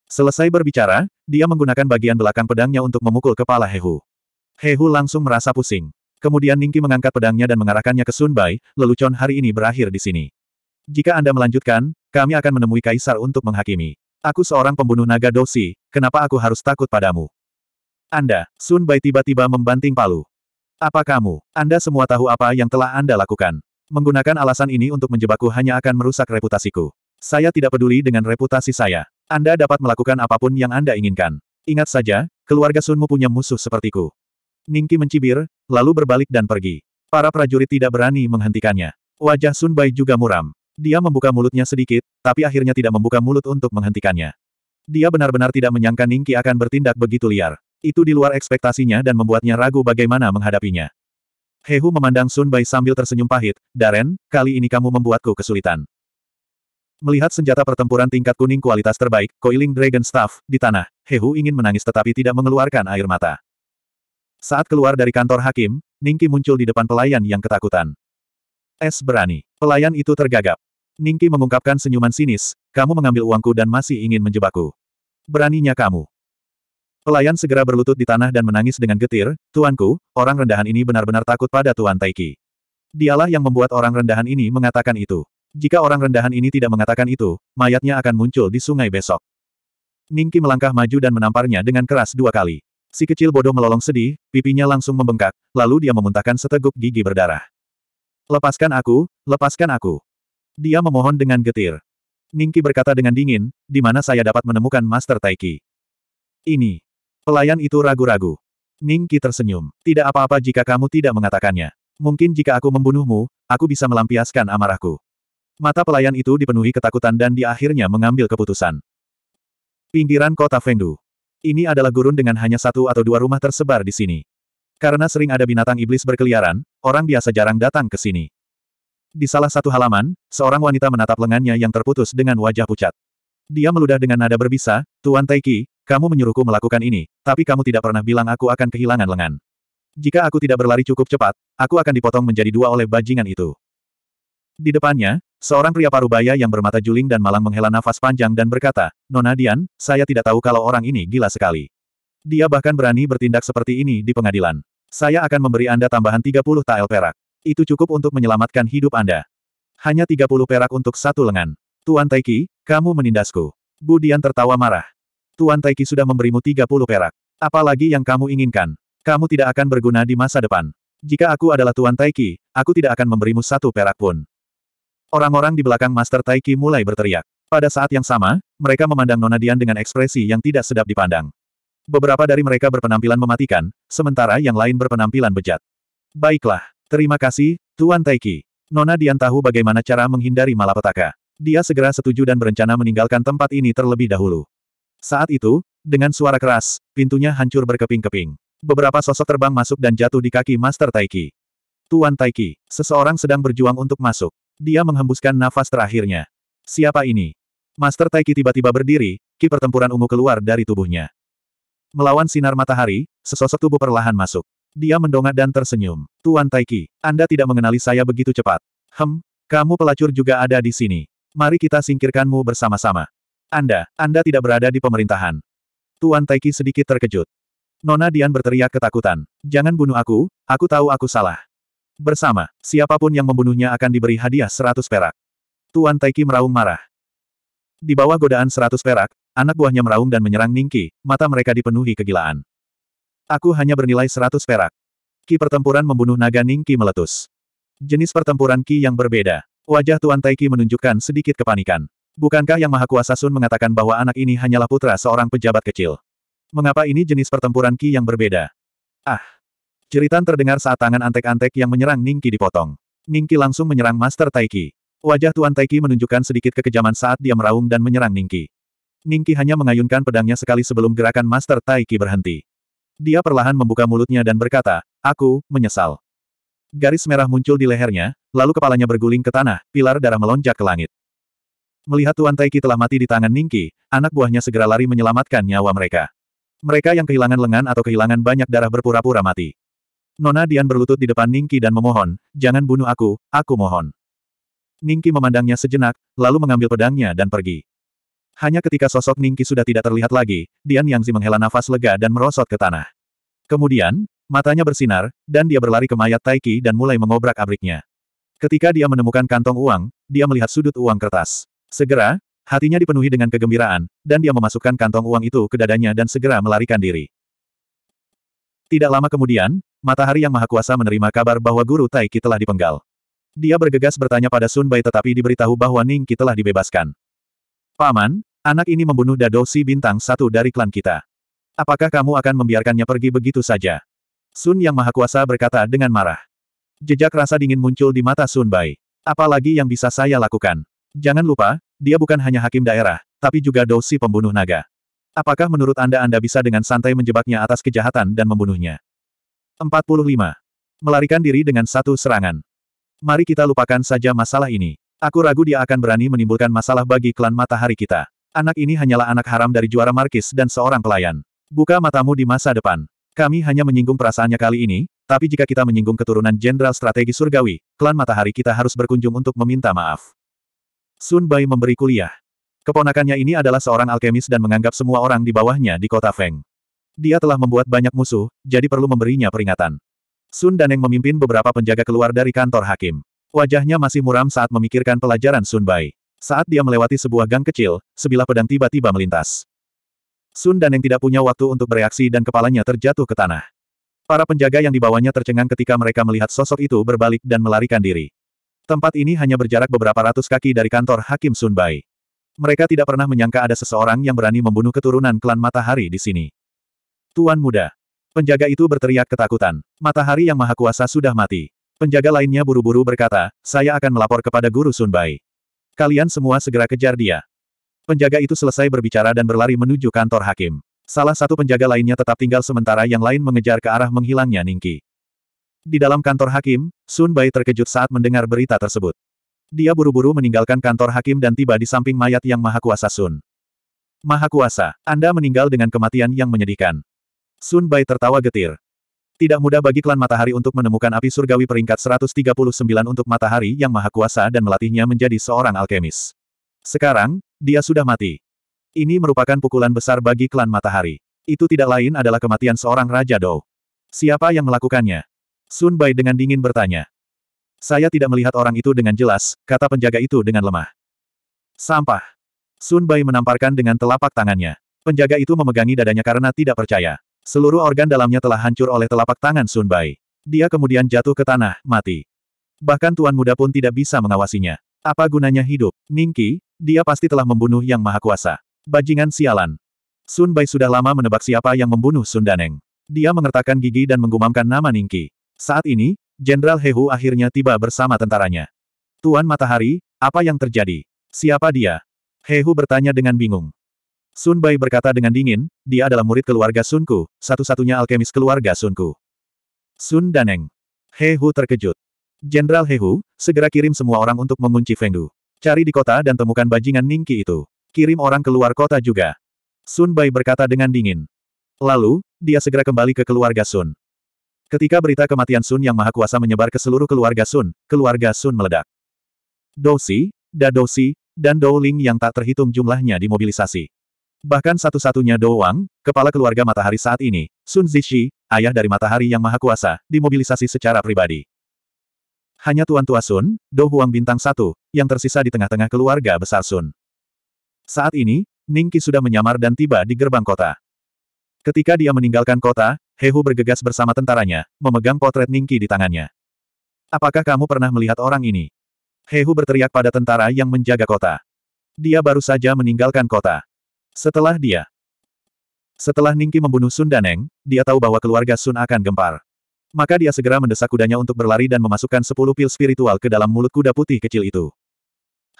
S1: Selesai berbicara, dia menggunakan bagian belakang pedangnya untuk memukul kepala Hehu. Hehu langsung merasa pusing. Kemudian Ningki mengangkat pedangnya dan mengarahkannya ke Sun Bai. lelucon hari ini berakhir di sini. Jika Anda melanjutkan, kami akan menemui Kaisar untuk menghakimi. Aku seorang pembunuh naga dosi, kenapa aku harus takut padamu? Anda, Sun Bai tiba-tiba membanting palu. Apa kamu, Anda semua tahu apa yang telah Anda lakukan? Menggunakan alasan ini untuk menjebakku hanya akan merusak reputasiku. Saya tidak peduli dengan reputasi saya. Anda dapat melakukan apapun yang Anda inginkan. Ingat saja, keluarga Sunmu punya musuh sepertiku. Ningki mencibir, lalu berbalik dan pergi. Para prajurit tidak berani menghentikannya. Wajah Sun Bai juga muram. Dia membuka mulutnya sedikit, tapi akhirnya tidak membuka mulut untuk menghentikannya. Dia benar-benar tidak menyangka Ningki akan bertindak begitu liar. Itu di luar ekspektasinya dan membuatnya ragu bagaimana menghadapinya. Hehu memandang Sun Bai sambil tersenyum pahit, Daren, kali ini kamu membuatku kesulitan. Melihat senjata pertempuran tingkat kuning kualitas terbaik, Coiling Dragon Staff, di tanah, Hehu ingin menangis tetapi tidak mengeluarkan air mata. Saat keluar dari kantor hakim, Ningki muncul di depan pelayan yang ketakutan. Es berani. Pelayan itu tergagap. Ningki mengungkapkan senyuman sinis, kamu mengambil uangku dan masih ingin menjebakku. Beraninya kamu. Pelayan segera berlutut di tanah dan menangis dengan getir, Tuanku, orang rendahan ini benar-benar takut pada Tuan Taiki. Dialah yang membuat orang rendahan ini mengatakan itu. Jika orang rendahan ini tidak mengatakan itu, mayatnya akan muncul di sungai besok. Ningki melangkah maju dan menamparnya dengan keras dua kali. Si kecil bodoh melolong sedih, pipinya langsung membengkak, lalu dia memuntahkan seteguk gigi berdarah. Lepaskan aku, lepaskan aku. Dia memohon dengan getir. Ningki berkata dengan dingin, di mana saya dapat menemukan Master Taiki. Ini. Pelayan itu ragu-ragu. Ningki tersenyum. Tidak apa-apa jika kamu tidak mengatakannya. Mungkin jika aku membunuhmu, aku bisa melampiaskan amarahku. Mata pelayan itu dipenuhi ketakutan dan di akhirnya mengambil keputusan. Pinggiran kota Fengdu. Ini adalah gurun dengan hanya satu atau dua rumah tersebar di sini. Karena sering ada binatang iblis berkeliaran, orang biasa jarang datang ke sini. Di salah satu halaman, seorang wanita menatap lengannya yang terputus dengan wajah pucat. Dia meludah dengan nada berbisa, Tuan Taiki, kamu menyuruhku melakukan ini, tapi kamu tidak pernah bilang aku akan kehilangan lengan. Jika aku tidak berlari cukup cepat, aku akan dipotong menjadi dua oleh bajingan itu. Di depannya, Seorang pria parubaya yang bermata juling dan malang menghela nafas panjang dan berkata, Nona Dian, saya tidak tahu kalau orang ini gila sekali. Dia bahkan berani bertindak seperti ini di pengadilan. Saya akan memberi Anda tambahan 30 tael perak. Itu cukup untuk menyelamatkan hidup Anda. Hanya 30 perak untuk satu lengan. Tuan Taiki, kamu menindasku. Bu Dian tertawa marah. Tuan Taiki sudah memberimu 30 perak. Apalagi yang kamu inginkan. Kamu tidak akan berguna di masa depan. Jika aku adalah Tuan Taiki, aku tidak akan memberimu satu perak pun. Orang-orang di belakang Master Taiki mulai berteriak. Pada saat yang sama, mereka memandang Nona Dian dengan ekspresi yang tidak sedap dipandang. Beberapa dari mereka berpenampilan mematikan, sementara yang lain berpenampilan bejat. Baiklah, terima kasih, Tuan Taiki. Nona Dian tahu bagaimana cara menghindari malapetaka. Dia segera setuju dan berencana meninggalkan tempat ini terlebih dahulu. Saat itu, dengan suara keras, pintunya hancur berkeping-keping. Beberapa sosok terbang masuk dan jatuh di kaki Master Taiki. Tuan Taiki, seseorang sedang berjuang untuk masuk. Dia menghembuskan nafas terakhirnya. Siapa ini? Master Taiki tiba-tiba berdiri, ki pertempuran ungu keluar dari tubuhnya. Melawan sinar matahari, sesosok tubuh perlahan masuk. Dia mendongak dan tersenyum. Tuan Taiki, Anda tidak mengenali saya begitu cepat. Hem, kamu pelacur juga ada di sini. Mari kita singkirkanmu bersama-sama. Anda, Anda tidak berada di pemerintahan. Tuan Taiki sedikit terkejut. Nona Dian berteriak ketakutan. Jangan bunuh aku, aku tahu aku salah. Bersama, siapapun yang membunuhnya akan diberi hadiah seratus perak. Tuan Taiki meraung marah. Di bawah godaan seratus perak, anak buahnya meraung dan menyerang Ningki, mata mereka dipenuhi kegilaan. Aku hanya bernilai seratus perak. Ki pertempuran membunuh naga Ningki meletus. Jenis pertempuran Ki yang berbeda. Wajah Tuan Taiki menunjukkan sedikit kepanikan. Bukankah Yang Maha Kuasa Sun mengatakan bahwa anak ini hanyalah putra seorang pejabat kecil? Mengapa ini jenis pertempuran Ki yang berbeda? Ah! Jeritan terdengar saat tangan antek-antek yang menyerang Ningki dipotong. Ningki langsung menyerang Master Taiki. Wajah Tuan Taiki menunjukkan sedikit kekejaman saat dia meraung dan menyerang Ningki. Ningki hanya mengayunkan pedangnya sekali sebelum gerakan Master Taiki berhenti. Dia perlahan membuka mulutnya dan berkata, Aku, menyesal. Garis merah muncul di lehernya, lalu kepalanya berguling ke tanah, pilar darah melonjak ke langit. Melihat Tuan Taiki telah mati di tangan Ningki, anak buahnya segera lari menyelamatkan nyawa mereka. Mereka yang kehilangan lengan atau kehilangan banyak darah berpura-pura mati. Nona Dian berlutut di depan Ningki dan memohon, jangan bunuh aku, aku mohon. Ningki memandangnya sejenak, lalu mengambil pedangnya dan pergi. Hanya ketika sosok Ningki sudah tidak terlihat lagi, Dian Yangzi menghela nafas lega dan merosot ke tanah. Kemudian, matanya bersinar, dan dia berlari ke mayat Taiki dan mulai mengobrak-abriknya. Ketika dia menemukan kantong uang, dia melihat sudut uang kertas. Segera, hatinya dipenuhi dengan kegembiraan, dan dia memasukkan kantong uang itu ke dadanya dan segera melarikan diri. Tidak lama kemudian, Matahari Yang Maha Kuasa menerima kabar bahwa Guru Taiki telah dipenggal. Dia bergegas bertanya pada Sun Bai tetapi diberitahu bahwa Ning Qi telah dibebaskan. Paman, anak ini membunuh Dado Si Bintang satu dari klan kita. Apakah kamu akan membiarkannya pergi begitu saja? Sun Yang Maha Kuasa berkata dengan marah. Jejak rasa dingin muncul di mata Sun Bai. Apalagi yang bisa saya lakukan? Jangan lupa, dia bukan hanya hakim daerah, tapi juga dosi pembunuh naga. Apakah menurut Anda Anda bisa dengan santai menjebaknya atas kejahatan dan membunuhnya? 45. Melarikan diri dengan satu serangan. Mari kita lupakan saja masalah ini. Aku ragu dia akan berani menimbulkan masalah bagi klan matahari kita. Anak ini hanyalah anak haram dari juara Markis dan seorang pelayan. Buka matamu di masa depan. Kami hanya menyinggung perasaannya kali ini, tapi jika kita menyinggung keturunan Jenderal Strategi Surgawi, klan matahari kita harus berkunjung untuk meminta maaf. Sun Bai memberi kuliah. Keponakannya ini adalah seorang alkemis dan menganggap semua orang di bawahnya di kota Feng. Dia telah membuat banyak musuh, jadi perlu memberinya peringatan. Sun Daneng memimpin beberapa penjaga keluar dari kantor hakim. Wajahnya masih muram saat memikirkan pelajaran Sun Bai. Saat dia melewati sebuah gang kecil, sebilah pedang tiba-tiba melintas. Sun Daneng tidak punya waktu untuk bereaksi dan kepalanya terjatuh ke tanah. Para penjaga yang dibawanya tercengang ketika mereka melihat sosok itu berbalik dan melarikan diri. Tempat ini hanya berjarak beberapa ratus kaki dari kantor Hakim Sun Bai. Mereka tidak pernah menyangka ada seseorang yang berani membunuh keturunan klan matahari di sini. Tuan muda. Penjaga itu berteriak ketakutan. Matahari yang maha kuasa sudah mati. Penjaga lainnya buru-buru berkata, saya akan melapor kepada Guru Sunbai. Kalian semua segera kejar dia. Penjaga itu selesai berbicara dan berlari menuju kantor hakim. Salah satu penjaga lainnya tetap tinggal sementara yang lain mengejar ke arah menghilangnya Ningki. Di dalam kantor hakim, Sun Bai terkejut saat mendengar berita tersebut. Dia buru-buru meninggalkan kantor hakim dan tiba di samping mayat yang maha kuasa Sun. Maha kuasa, Anda meninggal dengan kematian yang menyedihkan. Sun Bai tertawa getir. Tidak mudah bagi klan matahari untuk menemukan api surgawi peringkat 139 untuk matahari yang maha kuasa dan melatihnya menjadi seorang alkemis. Sekarang, dia sudah mati. Ini merupakan pukulan besar bagi klan matahari. Itu tidak lain adalah kematian seorang Raja Dou. Siapa yang melakukannya? Sun Bai dengan dingin bertanya. Saya tidak melihat orang itu dengan jelas, kata penjaga itu dengan lemah. Sampah. Sun Bai menamparkan dengan telapak tangannya. Penjaga itu memegangi dadanya karena tidak percaya. Seluruh organ dalamnya telah hancur oleh telapak tangan Sun Bai. Dia kemudian jatuh ke tanah, mati. Bahkan tuan muda pun tidak bisa mengawasinya. Apa gunanya hidup? Ningki, dia pasti telah membunuh yang maha kuasa. Bajingan sialan. Sun Bai sudah lama menebak siapa yang membunuh Sun Daneng. Dia mengertakkan gigi dan menggumamkan nama Ningki. Saat ini, Jenderal Hehu akhirnya tiba bersama tentaranya. Tuan Matahari, apa yang terjadi? Siapa dia? Hehu bertanya dengan bingung. Sun Bai berkata dengan dingin, dia adalah murid keluarga Sunku, satu-satunya alkemis keluarga Sunku. Sun Daneng. He Hu terkejut. Jenderal He Hu, segera kirim semua orang untuk mengunci Fengdu. Cari di kota dan temukan bajingan Ningki itu. Kirim orang keluar kota juga. Sun Bai berkata dengan dingin. Lalu, dia segera kembali ke keluarga Sun. Ketika berita kematian Sun yang Maha Kuasa menyebar ke seluruh keluarga Sun, keluarga Sun meledak. Si, Da Si, dan Dou Ling yang tak terhitung jumlahnya dimobilisasi. Bahkan satu-satunya Doang, kepala keluarga matahari saat ini, Sun Zishi, ayah dari matahari yang maha kuasa, dimobilisasi secara pribadi. Hanya Tuan Tua Sun, Do Huang Bintang Satu, yang tersisa di tengah-tengah keluarga besar Sun. Saat ini, Ning Qi sudah menyamar dan tiba di gerbang kota. Ketika dia meninggalkan kota, Hehu bergegas bersama tentaranya, memegang potret Ningki di tangannya. Apakah kamu pernah melihat orang ini? Hehu berteriak pada tentara yang menjaga kota. Dia baru saja meninggalkan kota. Setelah dia. Setelah Ningki membunuh Sun Daneng, dia tahu bahwa keluarga Sun akan gempar. Maka dia segera mendesak kudanya untuk berlari dan memasukkan sepuluh pil spiritual ke dalam mulut kuda putih kecil itu.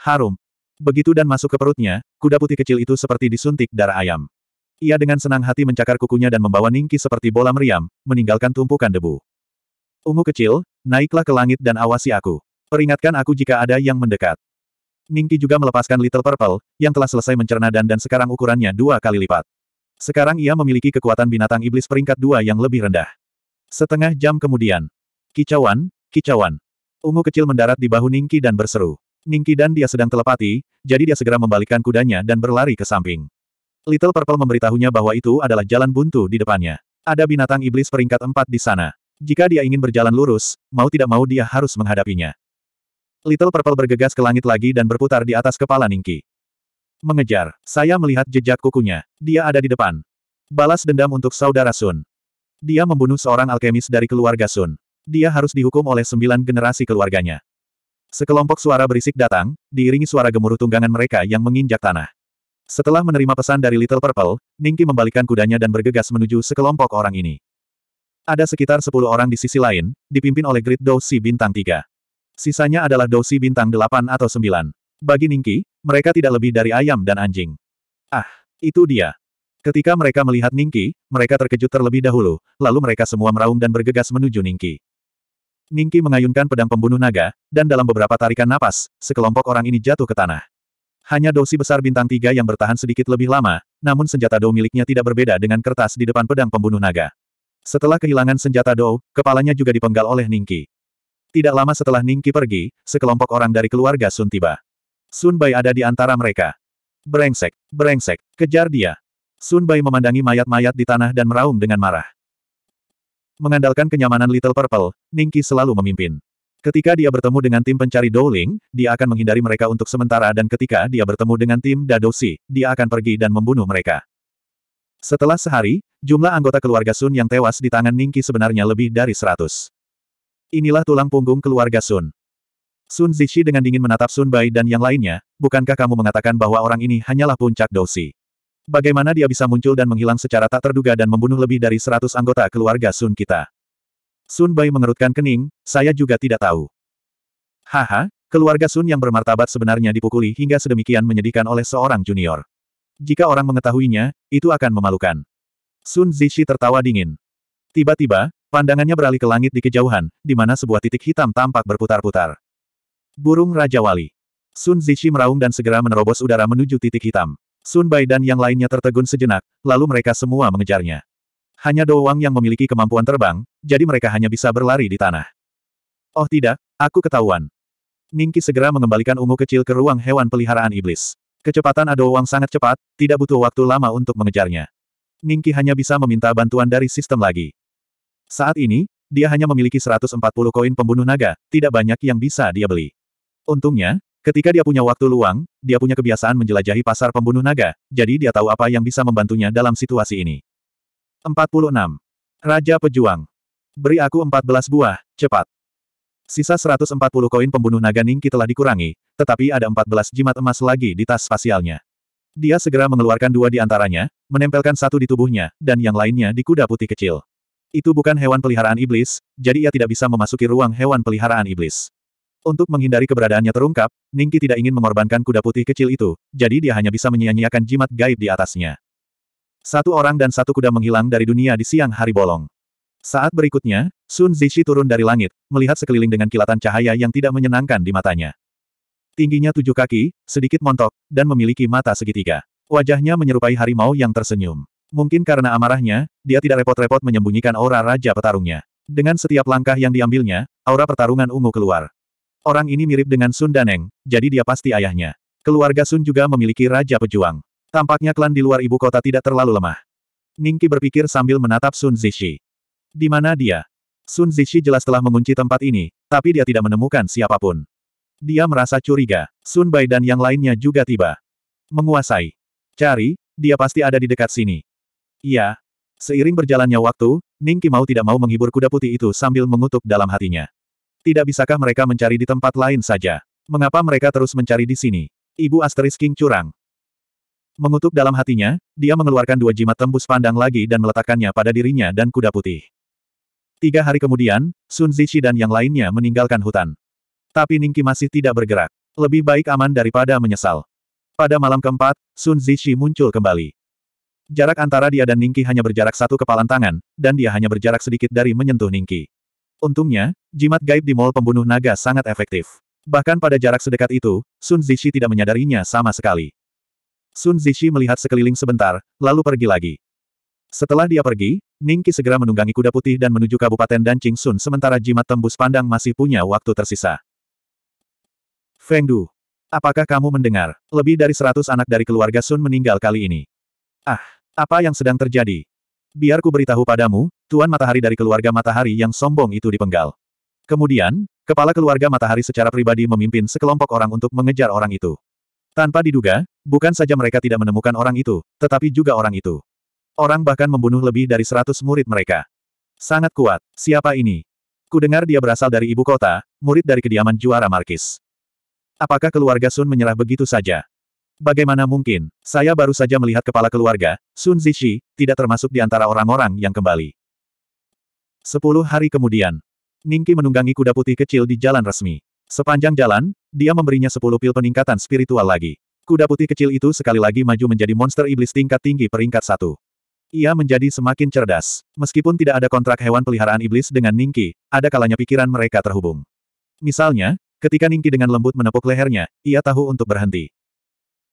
S1: Harum. Begitu dan masuk ke perutnya, kuda putih kecil itu seperti disuntik darah ayam. Ia dengan senang hati mencakar kukunya dan membawa Ningki seperti bola meriam, meninggalkan tumpukan debu. Ungu kecil, naiklah ke langit dan awasi aku. Peringatkan aku jika ada yang mendekat. Ningki juga melepaskan Little Purple, yang telah selesai mencerna dan dan sekarang ukurannya dua kali lipat. Sekarang ia memiliki kekuatan binatang iblis peringkat dua yang lebih rendah. Setengah jam kemudian. Kicauan, kicauan. Ungu kecil mendarat di bahu Ningki dan berseru. Ningki dan dia sedang telepati, jadi dia segera membalikkan kudanya dan berlari ke samping. Little Purple memberitahunya bahwa itu adalah jalan buntu di depannya. Ada binatang iblis peringkat empat di sana. Jika dia ingin berjalan lurus, mau tidak mau dia harus menghadapinya. Little Purple bergegas ke langit lagi dan berputar di atas kepala Ningki. Mengejar, saya melihat jejak kukunya. Dia ada di depan. Balas dendam untuk saudara Sun. Dia membunuh seorang alkemis dari keluarga Sun. Dia harus dihukum oleh sembilan generasi keluarganya. Sekelompok suara berisik datang, diiringi suara gemuruh tunggangan mereka yang menginjak tanah. Setelah menerima pesan dari Little Purple, Ningki membalikkan kudanya dan bergegas menuju sekelompok orang ini. Ada sekitar sepuluh orang di sisi lain, dipimpin oleh Great Dao Si Bintang 3. Sisanya adalah dosi bintang 8 atau 9. Bagi Ningki, mereka tidak lebih dari ayam dan anjing. Ah, itu dia. Ketika mereka melihat Ningki, mereka terkejut terlebih dahulu, lalu mereka semua meraung dan bergegas menuju Ningki. Ningki mengayunkan pedang pembunuh naga, dan dalam beberapa tarikan napas, sekelompok orang ini jatuh ke tanah. Hanya dosi besar bintang tiga yang bertahan sedikit lebih lama, namun senjata dou miliknya tidak berbeda dengan kertas di depan pedang pembunuh naga. Setelah kehilangan senjata dou, kepalanya juga dipenggal oleh Ningki. Tidak lama setelah Ningki pergi, sekelompok orang dari keluarga Sun tiba. Sun Bai ada di antara mereka. Brengsek, brengsek, kejar dia. Sun Bai memandangi mayat-mayat di tanah dan meraung dengan marah. Mengandalkan kenyamanan Little Purple, Ningki selalu memimpin. Ketika dia bertemu dengan tim pencari Dowling, dia akan menghindari mereka untuk sementara dan ketika dia bertemu dengan tim Dadosi, dia akan pergi dan membunuh mereka. Setelah sehari, jumlah anggota keluarga Sun yang tewas di tangan Ningki sebenarnya lebih dari seratus. Inilah tulang punggung keluarga Sun. Sun Zixi dengan dingin menatap Sun Bai dan yang lainnya, bukankah kamu mengatakan bahwa orang ini hanyalah puncak dosi? Bagaimana dia bisa muncul dan menghilang secara tak terduga dan membunuh lebih dari seratus anggota keluarga Sun kita? Sun Bai mengerutkan kening, saya juga tidak tahu. Haha, keluarga Sun yang bermartabat sebenarnya dipukuli hingga sedemikian menyedihkan oleh seorang junior. Jika orang mengetahuinya, itu akan memalukan. Sun Zixi tertawa dingin. Tiba-tiba, Pandangannya beralih ke langit di kejauhan, di mana sebuah titik hitam tampak berputar-putar. Burung Raja Wali. Sun Zishi meraung dan segera menerobos udara menuju titik hitam. Sun Bai dan yang lainnya tertegun sejenak, lalu mereka semua mengejarnya. Hanya Do Wang yang memiliki kemampuan terbang, jadi mereka hanya bisa berlari di tanah. Oh tidak, aku ketahuan. Ningki segera mengembalikan ungu kecil ke ruang hewan peliharaan iblis. Kecepatan Ado Wang sangat cepat, tidak butuh waktu lama untuk mengejarnya. Ningki hanya bisa meminta bantuan dari sistem lagi. Saat ini, dia hanya memiliki 140 koin pembunuh naga, tidak banyak yang bisa dia beli. Untungnya, ketika dia punya waktu luang, dia punya kebiasaan menjelajahi pasar pembunuh naga, jadi dia tahu apa yang bisa membantunya dalam situasi ini. 46. Raja Pejuang. Beri aku 14 buah, cepat. Sisa 140 koin pembunuh naga Ningki telah dikurangi, tetapi ada 14 jimat emas lagi di tas spasialnya. Dia segera mengeluarkan dua di antaranya, menempelkan satu di tubuhnya, dan yang lainnya di kuda putih kecil. Itu bukan hewan peliharaan iblis, jadi ia tidak bisa memasuki ruang hewan peliharaan iblis. Untuk menghindari keberadaannya terungkap, Ningki tidak ingin mengorbankan kuda putih kecil itu, jadi dia hanya bisa menyia-nyiakan jimat gaib di atasnya. Satu orang dan satu kuda menghilang dari dunia di siang hari bolong. Saat berikutnya, Sun Zishi turun dari langit, melihat sekeliling dengan kilatan cahaya yang tidak menyenangkan di matanya. Tingginya tujuh kaki, sedikit montok, dan memiliki mata segitiga. Wajahnya menyerupai harimau yang tersenyum. Mungkin karena amarahnya, dia tidak repot-repot menyembunyikan aura Raja Petarungnya. Dengan setiap langkah yang diambilnya, aura pertarungan ungu keluar. Orang ini mirip dengan Sun Daneng, jadi dia pasti ayahnya. Keluarga Sun juga memiliki Raja Pejuang. Tampaknya klan di luar ibu kota tidak terlalu lemah. Ningki berpikir sambil menatap Sun Zishi. Di mana dia? Sun Zishi jelas telah mengunci tempat ini, tapi dia tidak menemukan siapapun. Dia merasa curiga. Sun Bai dan yang lainnya juga tiba. Menguasai. Cari, dia pasti ada di dekat sini. Iya. Seiring berjalannya waktu, Ning mau tidak mau menghibur kuda putih itu sambil mengutuk dalam hatinya. Tidak bisakah mereka mencari di tempat lain saja? Mengapa mereka terus mencari di sini? Ibu asteris King curang. Mengutuk dalam hatinya, dia mengeluarkan dua jimat tembus pandang lagi dan meletakkannya pada dirinya dan kuda putih. Tiga hari kemudian, Sun Zishi dan yang lainnya meninggalkan hutan. Tapi Ningki masih tidak bergerak. Lebih baik aman daripada menyesal. Pada malam keempat, Sun Zishi muncul kembali. Jarak antara dia dan Ningki hanya berjarak satu kepalan tangan, dan dia hanya berjarak sedikit dari menyentuh Ningki. Untungnya, jimat gaib di mall pembunuh naga sangat efektif. Bahkan pada jarak sedekat itu, Sun Zixi tidak menyadarinya sama sekali. Sun Zixi melihat sekeliling sebentar, lalu pergi lagi. Setelah dia pergi, Ningki segera menunggangi kuda putih dan menuju Kabupaten Dancing Sun sementara jimat tembus pandang masih punya waktu tersisa. Feng Du, apakah kamu mendengar? Lebih dari seratus anak dari keluarga Sun meninggal kali ini. Ah, apa yang sedang terjadi? Biar ku beritahu padamu, Tuan Matahari dari keluarga Matahari yang sombong itu dipenggal. Kemudian, kepala keluarga Matahari secara pribadi memimpin sekelompok orang untuk mengejar orang itu. Tanpa diduga, bukan saja mereka tidak menemukan orang itu, tetapi juga orang itu. Orang bahkan membunuh lebih dari seratus murid mereka. Sangat kuat, siapa ini? Ku dengar dia berasal dari ibu kota, murid dari kediaman juara Markis. Apakah keluarga Sun menyerah begitu saja? Bagaimana mungkin, saya baru saja melihat kepala keluarga, Sun Zishi, tidak termasuk di antara orang-orang yang kembali. Sepuluh hari kemudian, Ningki menunggangi kuda putih kecil di jalan resmi. Sepanjang jalan, dia memberinya sepuluh pil peningkatan spiritual lagi. Kuda putih kecil itu sekali lagi maju menjadi monster iblis tingkat tinggi peringkat satu. Ia menjadi semakin cerdas. Meskipun tidak ada kontrak hewan peliharaan iblis dengan Ningki, ada kalanya pikiran mereka terhubung. Misalnya, ketika Ningki dengan lembut menepuk lehernya, ia tahu untuk berhenti.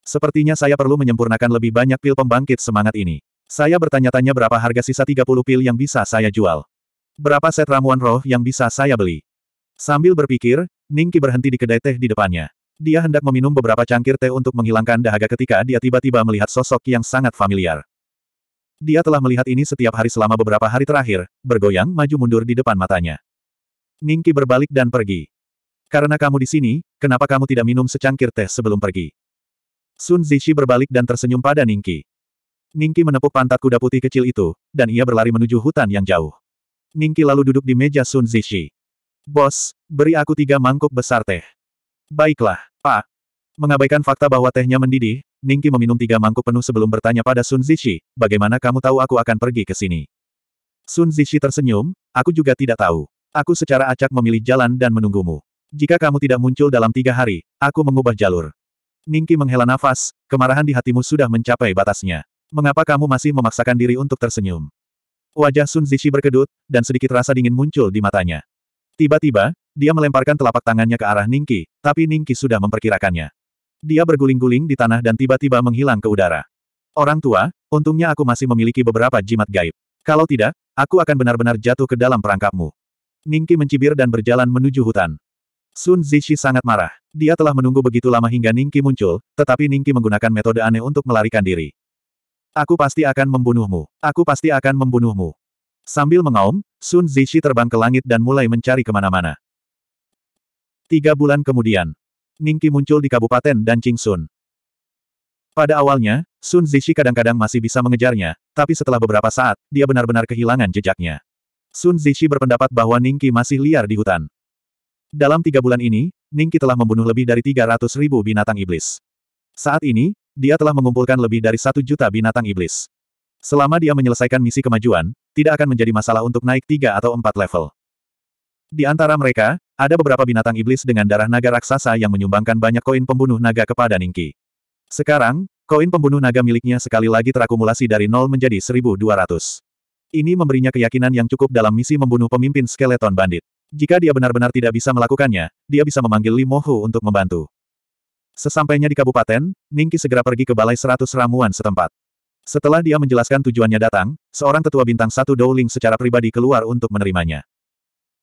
S1: Sepertinya saya perlu menyempurnakan lebih banyak pil pembangkit semangat ini. Saya bertanya-tanya berapa harga sisa 30 pil yang bisa saya jual. Berapa set ramuan roh yang bisa saya beli. Sambil berpikir, Ningki berhenti di kedai teh di depannya. Dia hendak meminum beberapa cangkir teh untuk menghilangkan dahaga ketika dia tiba-tiba melihat sosok yang sangat familiar. Dia telah melihat ini setiap hari selama beberapa hari terakhir, bergoyang maju mundur di depan matanya. Ningki berbalik dan pergi. Karena kamu di sini, kenapa kamu tidak minum secangkir teh sebelum pergi? Sun Zishi berbalik dan tersenyum pada Ningki. Ningki menepuk pantat kuda putih kecil itu, dan ia berlari menuju hutan yang jauh. Ningki lalu duduk di meja Sun Zishi. Bos, beri aku tiga mangkuk besar teh. Baiklah, Pak. Mengabaikan fakta bahwa tehnya mendidih, Ningki meminum tiga mangkuk penuh sebelum bertanya pada Sun Zishi, bagaimana kamu tahu aku akan pergi ke sini? Sun Zishi tersenyum, aku juga tidak tahu. Aku secara acak memilih jalan dan menunggumu. Jika kamu tidak muncul dalam tiga hari, aku mengubah jalur. Ningki menghela nafas, kemarahan di hatimu sudah mencapai batasnya. Mengapa kamu masih memaksakan diri untuk tersenyum? Wajah Sun Zishi berkedut, dan sedikit rasa dingin muncul di matanya. Tiba-tiba, dia melemparkan telapak tangannya ke arah Ningki, tapi Ningki sudah memperkirakannya. Dia berguling-guling di tanah dan tiba-tiba menghilang ke udara. Orang tua, untungnya aku masih memiliki beberapa jimat gaib. Kalau tidak, aku akan benar-benar jatuh ke dalam perangkapmu. Ningki mencibir dan berjalan menuju hutan. Sun Zishi sangat marah. Dia telah menunggu begitu lama hingga Ningki muncul, tetapi Ningki menggunakan metode aneh untuk melarikan diri. Aku pasti akan membunuhmu. Aku pasti akan membunuhmu. Sambil mengaum, Sun Zishi terbang ke langit dan mulai mencari kemana-mana. Tiga bulan kemudian, Ningki muncul di Kabupaten Danching Sun. Pada awalnya, Sun Zishi kadang-kadang masih bisa mengejarnya, tapi setelah beberapa saat, dia benar-benar kehilangan jejaknya. Sun Zishi berpendapat bahwa Ningki masih liar di hutan. Dalam tiga bulan ini, Ningki telah membunuh lebih dari 300 ribu binatang iblis. Saat ini, dia telah mengumpulkan lebih dari satu juta binatang iblis. Selama dia menyelesaikan misi kemajuan, tidak akan menjadi masalah untuk naik tiga atau empat level. Di antara mereka, ada beberapa binatang iblis dengan darah naga raksasa yang menyumbangkan banyak koin pembunuh naga kepada Ningki. Sekarang, koin pembunuh naga miliknya sekali lagi terakumulasi dari nol menjadi 1200. Ini memberinya keyakinan yang cukup dalam misi membunuh pemimpin skeleton bandit. Jika dia benar-benar tidak bisa melakukannya, dia bisa memanggil Li Mohu untuk membantu. Sesampainya di kabupaten, Ningki segera pergi ke Balai Seratus Ramuan setempat. Setelah dia menjelaskan tujuannya datang, seorang tetua bintang satu Dowling secara pribadi keluar untuk menerimanya.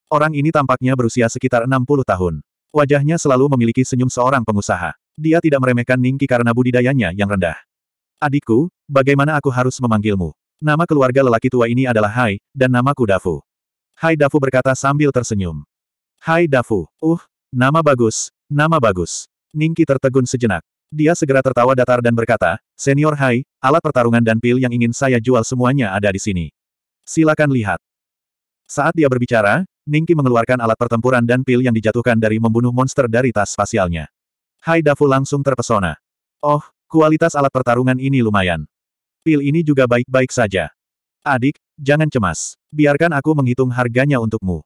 S1: Orang ini tampaknya berusia sekitar 60 tahun. Wajahnya selalu memiliki senyum seorang pengusaha. Dia tidak meremehkan Ningki karena budidayanya yang rendah. Adikku, bagaimana aku harus memanggilmu? Nama keluarga lelaki tua ini adalah Hai, dan namaku Dafu. Hai Dafu berkata sambil tersenyum. Hai Dafu, uh, nama bagus, nama bagus. Ningki tertegun sejenak. Dia segera tertawa datar dan berkata, Senior Hai, alat pertarungan dan pil yang ingin saya jual semuanya ada di sini. Silakan lihat. Saat dia berbicara, Ningki mengeluarkan alat pertempuran dan pil yang dijatuhkan dari membunuh monster dari tas spasialnya. Hai Dafu langsung terpesona. Oh, kualitas alat pertarungan ini lumayan. Pil ini juga baik-baik saja. Adik, jangan cemas. Biarkan aku menghitung harganya untukmu.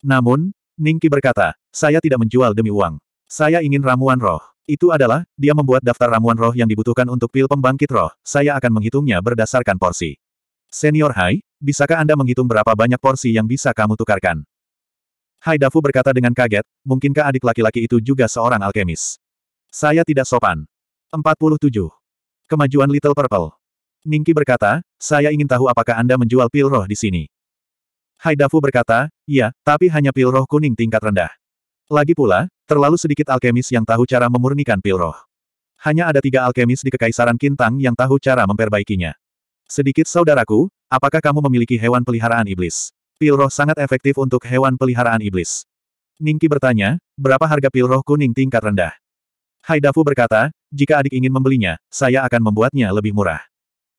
S1: Namun, Ningki berkata, saya tidak menjual demi uang. Saya ingin ramuan roh. Itu adalah, dia membuat daftar ramuan roh yang dibutuhkan untuk pil pembangkit roh. Saya akan menghitungnya berdasarkan porsi. Senior Hai, bisakah Anda menghitung berapa banyak porsi yang bisa kamu tukarkan? Hai Dafu berkata dengan kaget, mungkinkah adik laki-laki itu juga seorang alkemis? Saya tidak sopan. 47. Kemajuan Little Purple. Ningki berkata, saya ingin tahu apakah Anda menjual pil roh di sini. Haidafu berkata, ya, tapi hanya pil roh kuning tingkat rendah. Lagi pula, terlalu sedikit alkemis yang tahu cara memurnikan pil roh. Hanya ada tiga alkemis di Kekaisaran Kintang yang tahu cara memperbaikinya. Sedikit saudaraku, apakah kamu memiliki hewan peliharaan iblis? Pil roh sangat efektif untuk hewan peliharaan iblis. Ningki bertanya, berapa harga pil roh kuning tingkat rendah? Haidafu berkata, jika adik ingin membelinya, saya akan membuatnya lebih murah.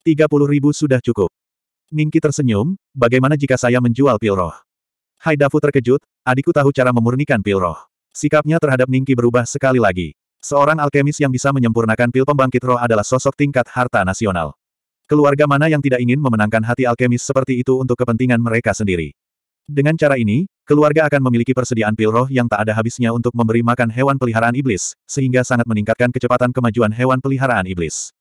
S1: Tiga ribu sudah cukup. Ningki tersenyum, bagaimana jika saya menjual pil roh? Haidafu terkejut, adikku tahu cara memurnikan pil roh. Sikapnya terhadap Ningki berubah sekali lagi. Seorang alkemis yang bisa menyempurnakan pil pembangkit roh adalah sosok tingkat harta nasional. Keluarga mana yang tidak ingin memenangkan hati alkemis seperti itu untuk kepentingan mereka sendiri? Dengan cara ini, keluarga akan memiliki persediaan pil roh yang tak ada habisnya untuk memberi makan hewan peliharaan iblis, sehingga sangat meningkatkan kecepatan kemajuan hewan peliharaan iblis.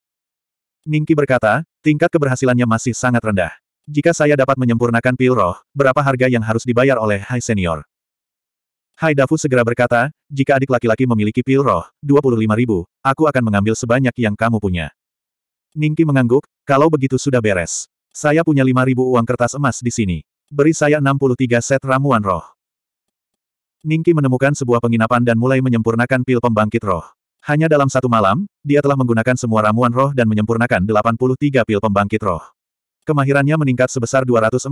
S1: Ningki berkata, tingkat keberhasilannya masih sangat rendah. Jika saya dapat menyempurnakan pil roh, berapa harga yang harus dibayar oleh Hai Senior? Hai Dafu segera berkata, jika adik laki-laki memiliki pil roh, 25 ribu, aku akan mengambil sebanyak yang kamu punya. Ningki mengangguk, kalau begitu sudah beres. Saya punya 5 ribu uang kertas emas di sini. Beri saya 63 set ramuan roh. Ningki menemukan sebuah penginapan dan mulai menyempurnakan pil pembangkit roh. Hanya dalam satu malam, dia telah menggunakan semua ramuan roh dan menyempurnakan 83 pil pembangkit roh. Kemahirannya meningkat sebesar 249.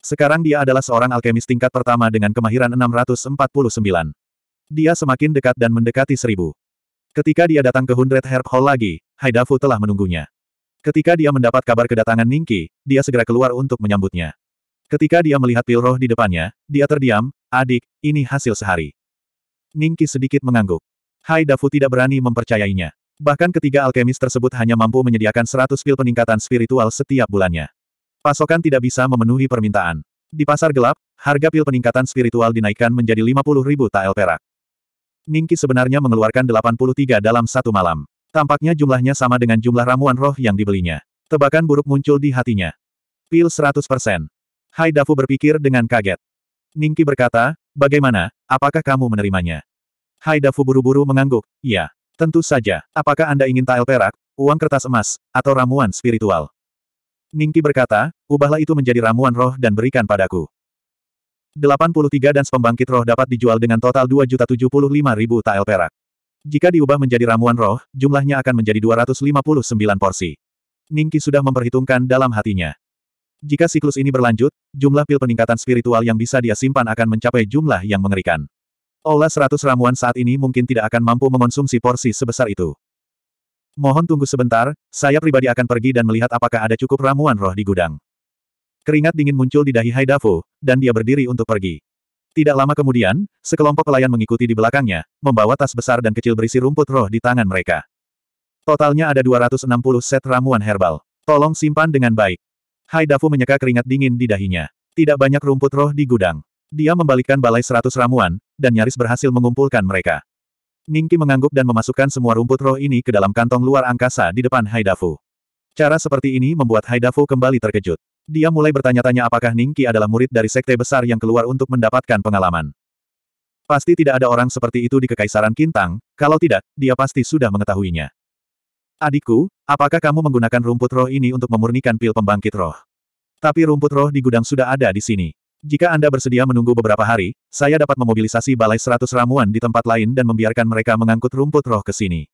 S1: Sekarang dia adalah seorang alkemis tingkat pertama dengan kemahiran 649. Dia semakin dekat dan mendekati seribu. Ketika dia datang ke Hundred Herb Hall lagi, Haidafu telah menunggunya. Ketika dia mendapat kabar kedatangan Ningki, dia segera keluar untuk menyambutnya. Ketika dia melihat pil roh di depannya, dia terdiam, adik, ini hasil sehari. Ningki sedikit mengangguk. Hai Dafu tidak berani mempercayainya. Bahkan ketiga alkemis tersebut hanya mampu menyediakan 100 pil peningkatan spiritual setiap bulannya. Pasokan tidak bisa memenuhi permintaan. Di pasar gelap, harga pil peningkatan spiritual dinaikkan menjadi 50 ribu tael perak. Ningki sebenarnya mengeluarkan 83 dalam satu malam. Tampaknya jumlahnya sama dengan jumlah ramuan roh yang dibelinya. Tebakan buruk muncul di hatinya. Pil 100%. Hai Dafu berpikir dengan kaget. Ningki berkata, bagaimana, apakah kamu menerimanya? Haidafu buru-buru mengangguk, ya. Tentu saja, apakah Anda ingin tael perak, uang kertas emas, atau ramuan spiritual? Ningki berkata, ubahlah itu menjadi ramuan roh dan berikan padaku. 83 dan pembangkit roh dapat dijual dengan total 2.075.000 tael perak. Jika diubah menjadi ramuan roh, jumlahnya akan menjadi 259 porsi. Ningki sudah memperhitungkan dalam hatinya. Jika siklus ini berlanjut, jumlah pil peningkatan spiritual yang bisa dia simpan akan mencapai jumlah yang mengerikan. Olah seratus ramuan saat ini mungkin tidak akan mampu mengonsumsi porsi sebesar itu. Mohon tunggu sebentar, saya pribadi akan pergi dan melihat apakah ada cukup ramuan roh di gudang. Keringat dingin muncul di dahi Haidafu, dan dia berdiri untuk pergi. Tidak lama kemudian, sekelompok pelayan mengikuti di belakangnya, membawa tas besar dan kecil berisi rumput roh di tangan mereka. Totalnya ada 260 set ramuan herbal. Tolong simpan dengan baik. Haidafu menyeka keringat dingin di dahinya. Tidak banyak rumput roh di gudang. Dia membalikkan balai seratus ramuan, dan nyaris berhasil mengumpulkan mereka. Ningki mengangguk dan memasukkan semua rumput roh ini ke dalam kantong luar angkasa di depan Haidafu. Cara seperti ini membuat Haidafu kembali terkejut. Dia mulai bertanya-tanya apakah Ningki adalah murid dari sekte besar yang keluar untuk mendapatkan pengalaman. Pasti tidak ada orang seperti itu di Kekaisaran Kintang, kalau tidak, dia pasti sudah mengetahuinya. Adikku, apakah kamu menggunakan rumput roh ini untuk memurnikan pil pembangkit roh? Tapi rumput roh di gudang sudah ada di sini. Jika Anda bersedia menunggu beberapa hari, saya dapat memobilisasi balai seratus ramuan di tempat lain dan membiarkan mereka mengangkut rumput roh ke sini.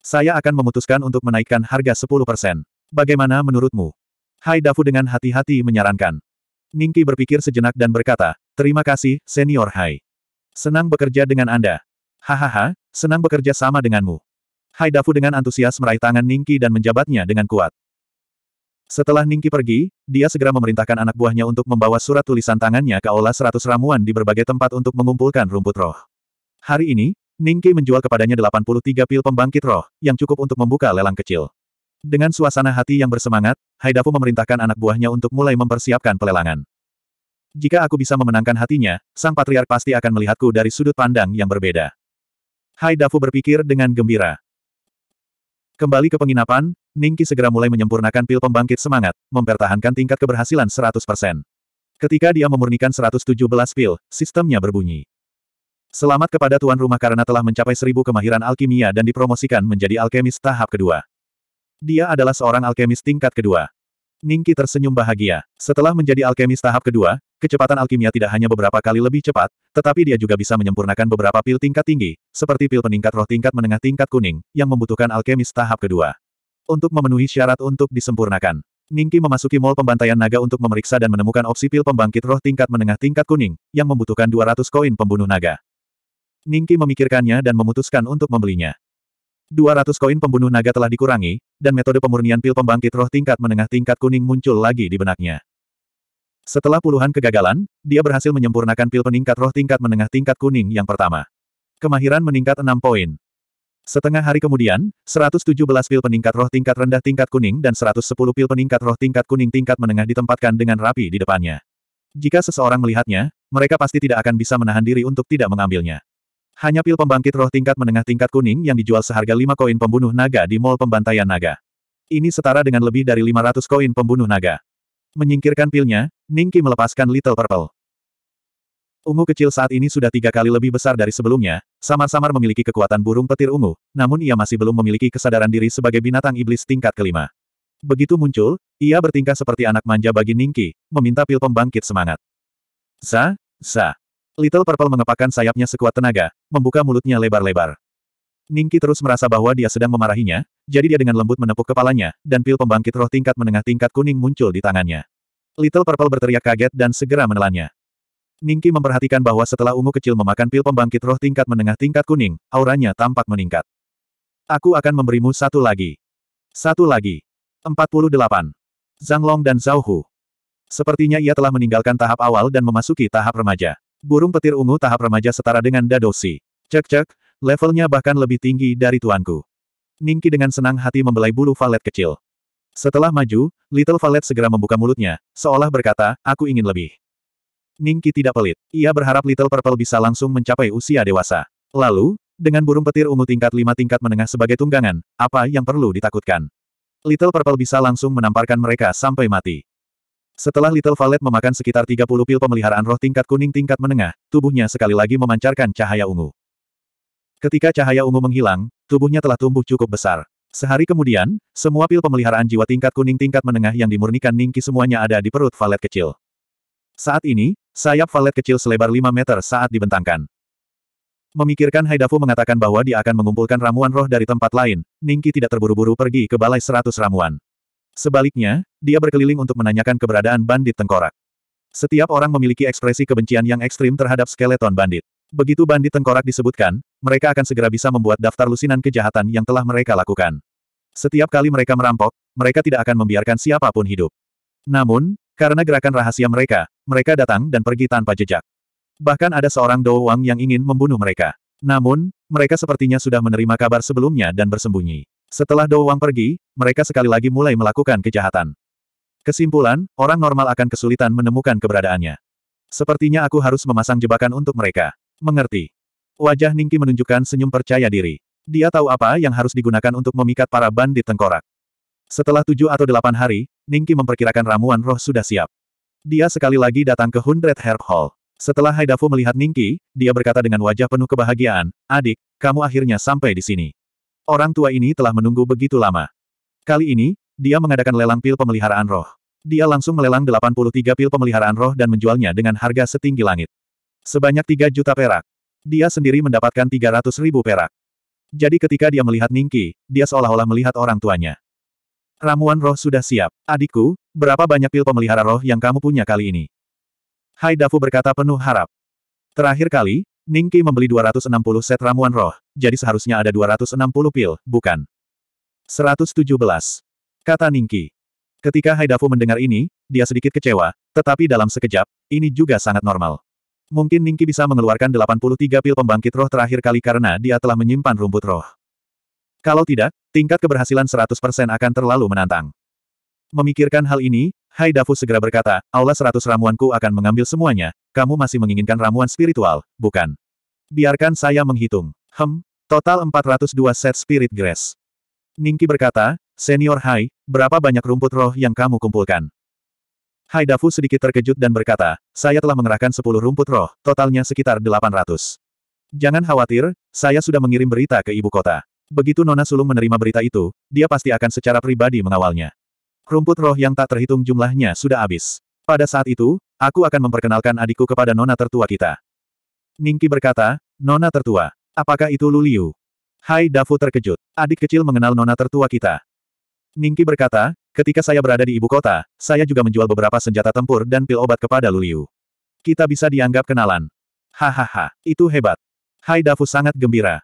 S1: Saya akan memutuskan untuk menaikkan harga 10%. Bagaimana menurutmu? Hai Dafu dengan hati-hati menyarankan. Ningki berpikir sejenak dan berkata, Terima kasih, Senior Hai. Senang bekerja dengan Anda. Hahaha, senang bekerja sama denganmu. Hai Dafu dengan antusias meraih tangan Ningki dan menjabatnya dengan kuat. Setelah Ningki pergi, dia segera memerintahkan anak buahnya untuk membawa surat tulisan tangannya ke aula seratus ramuan di berbagai tempat untuk mengumpulkan rumput roh. Hari ini, Ningki menjual kepadanya 83 pil pembangkit roh, yang cukup untuk membuka lelang kecil. Dengan suasana hati yang bersemangat, Haidafu memerintahkan anak buahnya untuk mulai mempersiapkan pelelangan. Jika aku bisa memenangkan hatinya, sang patriark pasti akan melihatku dari sudut pandang yang berbeda. Haidafu berpikir dengan gembira. Kembali ke penginapan, Ningki segera mulai menyempurnakan pil pembangkit semangat, mempertahankan tingkat keberhasilan 100%. Ketika dia memurnikan 117 pil, sistemnya berbunyi. Selamat kepada tuan rumah karena telah mencapai seribu kemahiran alkimia dan dipromosikan menjadi alkemis tahap kedua. Dia adalah seorang alkemis tingkat kedua. Ningki tersenyum bahagia. Setelah menjadi alkemis tahap kedua, Kecepatan alkimia tidak hanya beberapa kali lebih cepat, tetapi dia juga bisa menyempurnakan beberapa pil tingkat tinggi, seperti pil peningkat roh tingkat menengah tingkat kuning, yang membutuhkan alkemis tahap kedua. Untuk memenuhi syarat untuk disempurnakan, Ningki memasuki mall pembantaian naga untuk memeriksa dan menemukan opsi pil pembangkit roh tingkat menengah tingkat kuning, yang membutuhkan 200 koin pembunuh naga. Ningki memikirkannya dan memutuskan untuk membelinya. 200 koin pembunuh naga telah dikurangi, dan metode pemurnian pil pembangkit roh tingkat menengah tingkat kuning muncul lagi di benaknya. Setelah puluhan kegagalan, dia berhasil menyempurnakan pil peningkat roh tingkat menengah tingkat kuning yang pertama. Kemahiran meningkat 6 poin. Setengah hari kemudian, 117 pil peningkat roh tingkat rendah tingkat kuning dan 110 pil peningkat roh tingkat kuning tingkat menengah ditempatkan dengan rapi di depannya. Jika seseorang melihatnya, mereka pasti tidak akan bisa menahan diri untuk tidak mengambilnya. Hanya pil pembangkit roh tingkat menengah tingkat kuning yang dijual seharga 5 koin pembunuh naga di Mall Pembantaian Naga. Ini setara dengan lebih dari 500 koin pembunuh naga. Menyingkirkan pilnya, Ningki melepaskan Little Purple. Ungu kecil saat ini sudah tiga kali lebih besar dari sebelumnya, samar-samar memiliki kekuatan burung petir ungu, namun ia masih belum memiliki kesadaran diri sebagai binatang iblis tingkat kelima. Begitu muncul, ia bertingkah seperti anak manja bagi Ningki, meminta pil pembangkit semangat. Za, za. Little Purple mengepakkan sayapnya sekuat tenaga, membuka mulutnya lebar-lebar. Ningki terus merasa bahwa dia sedang memarahinya, jadi dia dengan lembut menepuk kepalanya, dan pil pembangkit roh tingkat menengah tingkat kuning muncul di tangannya. Little Purple berteriak kaget dan segera menelannya. Ningki memperhatikan bahwa setelah ungu kecil memakan pil pembangkit roh tingkat menengah tingkat kuning, auranya tampak meningkat. Aku akan memberimu satu lagi. Satu lagi. 48. Zhang Long dan Zhao Hu. Sepertinya ia telah meninggalkan tahap awal dan memasuki tahap remaja. Burung petir ungu tahap remaja setara dengan Dadosi. Cek-cek, levelnya bahkan lebih tinggi dari tuanku. Ningki dengan senang hati membelai bulu valet kecil. Setelah maju, Little Valet segera membuka mulutnya, seolah berkata, aku ingin lebih. Ningki tidak pelit. Ia berharap Little Purple bisa langsung mencapai usia dewasa. Lalu, dengan burung petir ungu tingkat 5 tingkat menengah sebagai tunggangan, apa yang perlu ditakutkan? Little Purple bisa langsung menamparkan mereka sampai mati. Setelah Little Valet memakan sekitar 30 pil pemeliharaan roh tingkat kuning tingkat menengah, tubuhnya sekali lagi memancarkan cahaya ungu. Ketika cahaya ungu menghilang, tubuhnya telah tumbuh cukup besar. Sehari kemudian, semua pil pemeliharaan jiwa tingkat kuning tingkat menengah yang dimurnikan Ningki semuanya ada di perut valet kecil. Saat ini, sayap valet kecil selebar 5 meter saat dibentangkan. Memikirkan Haidafu mengatakan bahwa dia akan mengumpulkan ramuan roh dari tempat lain, Ningki tidak terburu-buru pergi ke balai seratus ramuan. Sebaliknya, dia berkeliling untuk menanyakan keberadaan bandit tengkorak. Setiap orang memiliki ekspresi kebencian yang ekstrim terhadap skeleton bandit. Begitu bandit tengkorak disebutkan, mereka akan segera bisa membuat daftar lusinan kejahatan yang telah mereka lakukan. Setiap kali mereka merampok, mereka tidak akan membiarkan siapapun hidup. Namun, karena gerakan rahasia mereka, mereka datang dan pergi tanpa jejak. Bahkan ada seorang Dou Wang yang ingin membunuh mereka. Namun, mereka sepertinya sudah menerima kabar sebelumnya dan bersembunyi. Setelah Dou Wang pergi, mereka sekali lagi mulai melakukan kejahatan. Kesimpulan, orang normal akan kesulitan menemukan keberadaannya. Sepertinya aku harus memasang jebakan untuk mereka. Mengerti. Wajah Ningki menunjukkan senyum percaya diri. Dia tahu apa yang harus digunakan untuk memikat para bandit tengkorak. Setelah tujuh atau delapan hari, Ningki memperkirakan ramuan roh sudah siap. Dia sekali lagi datang ke Hundred Herb Hall. Setelah Haidafu melihat Ningki, dia berkata dengan wajah penuh kebahagiaan, Adik, kamu akhirnya sampai di sini. Orang tua ini telah menunggu begitu lama. Kali ini, dia mengadakan lelang pil pemeliharaan roh. Dia langsung melelang 83 pil pemeliharaan roh dan menjualnya dengan harga setinggi langit. Sebanyak 3 juta perak. Dia sendiri mendapatkan 300 ribu perak. Jadi ketika dia melihat Ningki, dia seolah-olah melihat orang tuanya. Ramuan roh sudah siap. Adikku, berapa banyak pil pemelihara roh yang kamu punya kali ini? Hai Dafu berkata penuh harap. Terakhir kali, Ningki membeli 260 set ramuan roh, jadi seharusnya ada 260 pil, bukan? 117. Kata Ningki. Ketika Haidafu mendengar ini, dia sedikit kecewa, tetapi dalam sekejap, ini juga sangat normal. Mungkin Ningki bisa mengeluarkan 83 pil pembangkit roh terakhir kali karena dia telah menyimpan rumput roh. Kalau tidak, tingkat keberhasilan 100% akan terlalu menantang. Memikirkan hal ini, Hai Dafu segera berkata, "Allah seratus ramuanku akan mengambil semuanya, kamu masih menginginkan ramuan spiritual, bukan? Biarkan saya menghitung. Hem, total 402 set spirit grass. Ningki berkata, Senior Hai, berapa banyak rumput roh yang kamu kumpulkan? Haidafu sedikit terkejut dan berkata, saya telah mengerahkan sepuluh rumput roh, totalnya sekitar delapan ratus. Jangan khawatir, saya sudah mengirim berita ke ibu kota. Begitu Nona Sulung menerima berita itu, dia pasti akan secara pribadi mengawalnya. Rumput roh yang tak terhitung jumlahnya sudah habis. Pada saat itu, aku akan memperkenalkan adikku kepada Nona tertua kita. Ningki berkata, Nona tertua, apakah itu Luliu? Hai Dafu terkejut. Adik kecil mengenal Nona tertua kita. Ningki berkata, Ketika saya berada di ibu kota, saya juga menjual beberapa senjata tempur dan pil obat kepada Luliu. Kita bisa dianggap kenalan. Hahaha, itu hebat. Hai Dafu sangat gembira.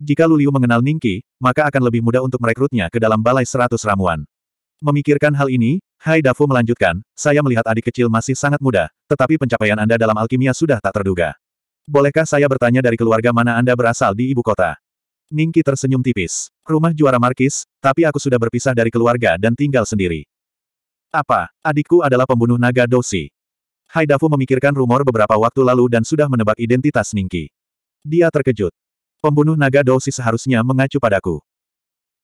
S1: Jika Luliu mengenal Ningki, maka akan lebih mudah untuk merekrutnya ke dalam balai seratus ramuan. Memikirkan hal ini, Hai Dafu melanjutkan, saya melihat adik kecil masih sangat muda, tetapi pencapaian Anda dalam alkimia sudah tak terduga. Bolehkah saya bertanya dari keluarga mana Anda berasal di ibu kota? Ningki tersenyum tipis. Rumah juara Markis, tapi aku sudah berpisah dari keluarga dan tinggal sendiri. Apa, adikku adalah pembunuh naga Dosi. Haidafu memikirkan rumor beberapa waktu lalu dan sudah menebak identitas Ningki. Dia terkejut. Pembunuh naga Dosi seharusnya mengacu padaku.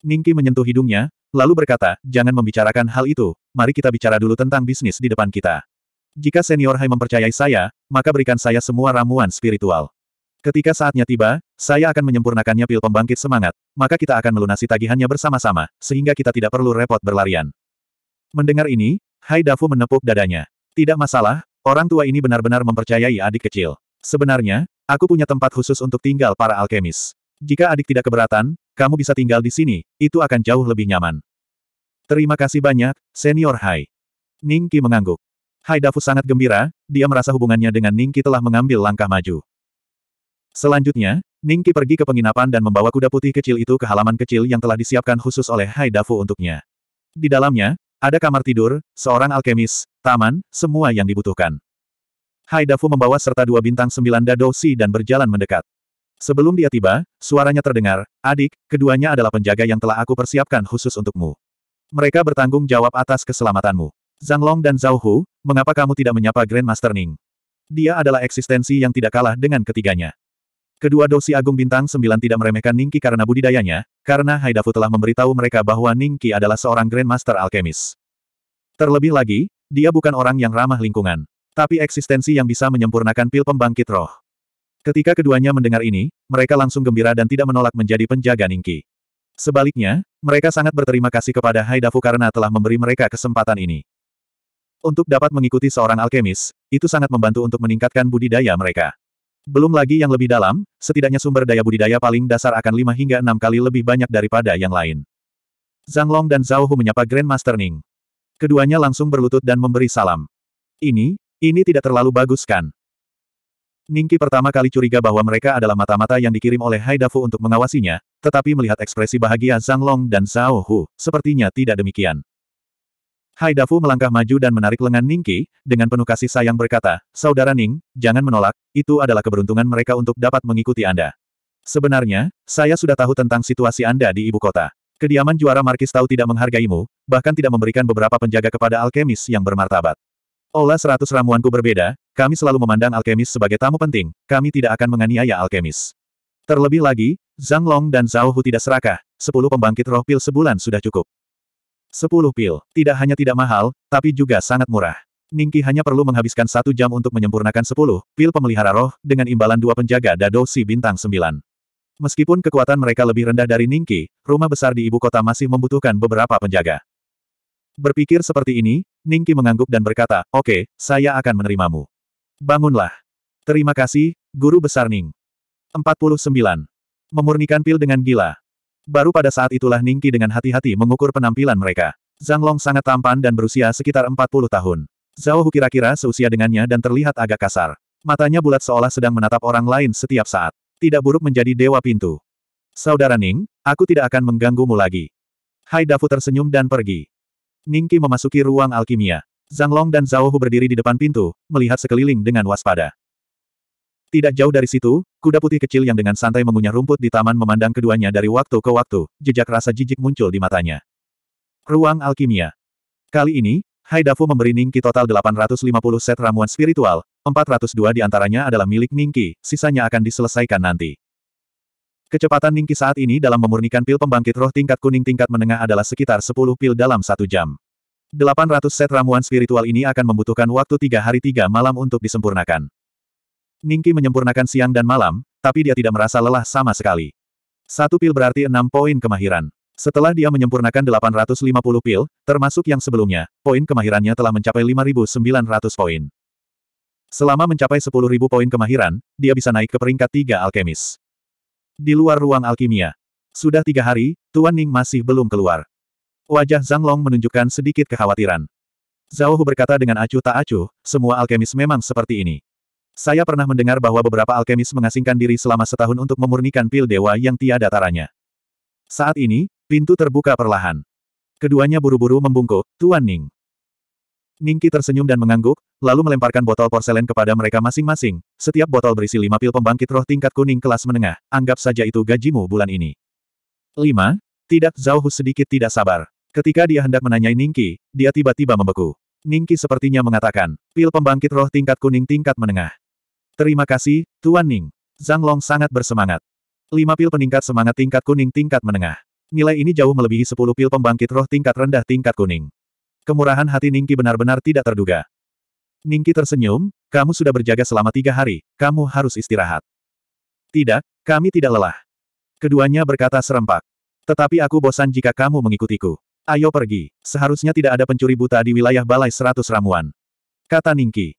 S1: Ningki menyentuh hidungnya, lalu berkata, jangan membicarakan hal itu, mari kita bicara dulu tentang bisnis di depan kita. Jika senior Hai mempercayai saya, maka berikan saya semua ramuan spiritual. Ketika saatnya tiba, saya akan menyempurnakannya pil pembangkit semangat, maka kita akan melunasi tagihannya bersama-sama, sehingga kita tidak perlu repot berlarian. Mendengar ini, Hai Dafu menepuk dadanya. Tidak masalah, orang tua ini benar-benar mempercayai adik kecil. Sebenarnya, aku punya tempat khusus untuk tinggal para alkemis. Jika adik tidak keberatan, kamu bisa tinggal di sini, itu akan jauh lebih nyaman. Terima kasih banyak, Senior Hai. Ningki mengangguk. Hai Dafu sangat gembira, dia merasa hubungannya dengan Ningki telah mengambil langkah maju. Selanjutnya, Ningki pergi ke penginapan dan membawa kuda putih kecil itu ke halaman kecil yang telah disiapkan khusus oleh Hai Dafu untuknya. Di dalamnya, ada kamar tidur, seorang alkemis, taman, semua yang dibutuhkan. Hai Dafu membawa serta dua bintang sembilan dadosi dan berjalan mendekat. Sebelum dia tiba, suaranya terdengar, adik, keduanya adalah penjaga yang telah aku persiapkan khusus untukmu. Mereka bertanggung jawab atas keselamatanmu. Zhang Long dan Zhao Hu, mengapa kamu tidak menyapa Grandmaster Ning? Dia adalah eksistensi yang tidak kalah dengan ketiganya. Kedua dosi agung bintang sembilan tidak meremehkan Ningki karena budidayanya, karena Haidafu telah memberitahu mereka bahwa Ningki adalah seorang Grandmaster Alkemis. Terlebih lagi, dia bukan orang yang ramah lingkungan. Tapi eksistensi yang bisa menyempurnakan pil pembangkit roh. Ketika keduanya mendengar ini, mereka langsung gembira dan tidak menolak menjadi penjaga Ningki. Sebaliknya, mereka sangat berterima kasih kepada Haidafu karena telah memberi mereka kesempatan ini. Untuk dapat mengikuti seorang alkemis, itu sangat membantu untuk meningkatkan budidaya mereka. Belum lagi yang lebih dalam, setidaknya sumber daya budidaya paling dasar akan lima hingga enam kali lebih banyak daripada yang lain. Zhang Long dan Zhao Hu menyapa Grandmaster Ning. Keduanya langsung berlutut dan memberi salam. Ini, ini tidak terlalu bagus kan? Ningki pertama kali curiga bahwa mereka adalah mata-mata yang dikirim oleh Haidafu untuk mengawasinya, tetapi melihat ekspresi bahagia Zhang Long dan Zhao Hu, sepertinya tidak demikian. Haidafu melangkah maju dan menarik lengan Ningki, dengan penuh kasih sayang berkata, Saudara Ning, jangan menolak, itu adalah keberuntungan mereka untuk dapat mengikuti Anda. Sebenarnya, saya sudah tahu tentang situasi Anda di ibu kota. Kediaman juara Markis tahu tidak menghargaimu, bahkan tidak memberikan beberapa penjaga kepada alkemis yang bermartabat. Olah seratus ramuanku berbeda, kami selalu memandang alkemis sebagai tamu penting, kami tidak akan menganiaya alkemis. Terlebih lagi, Zhang Long dan Zhao Hu tidak serakah, sepuluh pembangkit roh pil sebulan sudah cukup. Sepuluh pil. Tidak hanya tidak mahal, tapi juga sangat murah. Ningki hanya perlu menghabiskan satu jam untuk menyempurnakan sepuluh pil pemelihara roh dengan imbalan dua penjaga Dado Si Bintang 9. Meskipun kekuatan mereka lebih rendah dari Ningki, rumah besar di ibu kota masih membutuhkan beberapa penjaga. Berpikir seperti ini, Ningki mengangguk dan berkata, Oke, okay, saya akan menerimamu. Bangunlah. Terima kasih, Guru Besar Ning. 49. Memurnikan pil dengan gila. Baru pada saat itulah Ningki dengan hati-hati mengukur penampilan mereka. Zhang Long sangat tampan dan berusia sekitar 40 tahun. Zhao Hu kira-kira seusia dengannya dan terlihat agak kasar. Matanya bulat seolah sedang menatap orang lain setiap saat. Tidak buruk menjadi dewa pintu. Saudara Ning, aku tidak akan mengganggumu lagi. Hai Dafu tersenyum dan pergi. Ningki memasuki ruang alkimia. Zhang Long dan Zhao Hu berdiri di depan pintu, melihat sekeliling dengan waspada. Tidak jauh dari situ, Kuda putih kecil yang dengan santai mengunyah rumput di taman memandang keduanya dari waktu ke waktu, jejak rasa jijik muncul di matanya. Ruang Alkimia Kali ini, Haidafu memberi Ningki total 850 set ramuan spiritual, 402 di antaranya adalah milik Ningki, sisanya akan diselesaikan nanti. Kecepatan Ningki saat ini dalam memurnikan pil pembangkit roh tingkat kuning tingkat menengah adalah sekitar 10 pil dalam satu jam. 800 set ramuan spiritual ini akan membutuhkan waktu tiga hari tiga malam untuk disempurnakan. Ningki menyempurnakan siang dan malam, tapi dia tidak merasa lelah sama sekali. Satu pil berarti enam poin kemahiran. Setelah dia menyempurnakan 850 pil, termasuk yang sebelumnya, poin kemahirannya telah mencapai 5.900 poin. Selama mencapai 10.000 poin kemahiran, dia bisa naik ke peringkat tiga alkemis. Di luar ruang alkimia. Sudah tiga hari, Tuan Ning masih belum keluar. Wajah Zhang Long menunjukkan sedikit kekhawatiran. Zhao Hu berkata dengan acuh tak acuh, semua alkemis memang seperti ini. Saya pernah mendengar bahwa beberapa alkemis mengasingkan diri selama setahun untuk memurnikan pil dewa yang tiada taranya. Saat ini, pintu terbuka perlahan. Keduanya buru-buru membungkuk, Tuan Ning. Ningki tersenyum dan mengangguk, lalu melemparkan botol porselen kepada mereka masing-masing. Setiap botol berisi lima pil pembangkit roh tingkat kuning kelas menengah. Anggap saja itu gajimu bulan ini. Lima? Tidak, Zhao sedikit tidak sabar. Ketika dia hendak menanyai Ningki, dia tiba-tiba membeku. Ningki sepertinya mengatakan, pil pembangkit roh tingkat kuning tingkat menengah. Terima kasih, Tuan Ning. Zhang Long sangat bersemangat. Lima pil peningkat semangat tingkat kuning tingkat menengah. Nilai ini jauh melebihi sepuluh pil pembangkit roh tingkat rendah tingkat kuning. Kemurahan hati Ningki benar-benar tidak terduga. Ningki tersenyum, kamu sudah berjaga selama tiga hari, kamu harus istirahat. Tidak, kami tidak lelah. Keduanya berkata serempak. Tetapi aku bosan jika kamu mengikutiku. Ayo pergi. Seharusnya tidak ada pencuri buta di wilayah Balai Seratus Ramuan. Kata Ningki.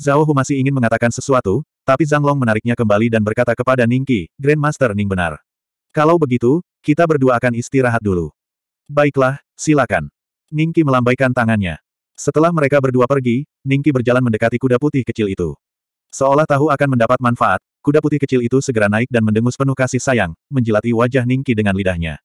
S1: Zhao Hu masih ingin mengatakan sesuatu, tapi Zhang Long menariknya kembali dan berkata kepada Ningqi, Grandmaster Ning benar. Kalau begitu, kita berdua akan istirahat dulu. Baiklah, silakan. Ningqi melambaikan tangannya. Setelah mereka berdua pergi, Ningqi berjalan mendekati kuda putih kecil itu. Seolah tahu akan mendapat manfaat, kuda putih kecil itu segera naik dan mendengus penuh kasih sayang, menjilati wajah Ningqi dengan lidahnya.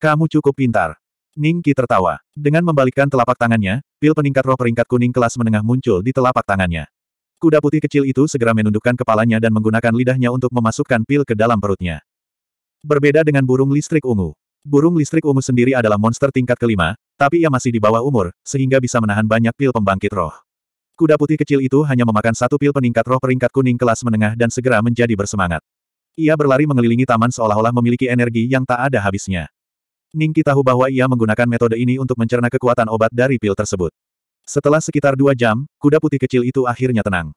S1: Kamu cukup pintar. Ning Qi tertawa. Dengan membalikkan telapak tangannya, pil peningkat roh peringkat kuning kelas menengah muncul di telapak tangannya. Kuda putih kecil itu segera menundukkan kepalanya dan menggunakan lidahnya untuk memasukkan pil ke dalam perutnya. Berbeda dengan burung listrik ungu. Burung listrik ungu sendiri adalah monster tingkat kelima, tapi ia masih di bawah umur, sehingga bisa menahan banyak pil pembangkit roh. Kuda putih kecil itu hanya memakan satu pil peningkat roh peringkat kuning kelas menengah dan segera menjadi bersemangat. Ia berlari mengelilingi taman seolah-olah memiliki energi yang tak ada habisnya. Ningki tahu bahwa ia menggunakan metode ini untuk mencerna kekuatan obat dari pil tersebut. Setelah sekitar dua jam, kuda putih kecil itu akhirnya tenang.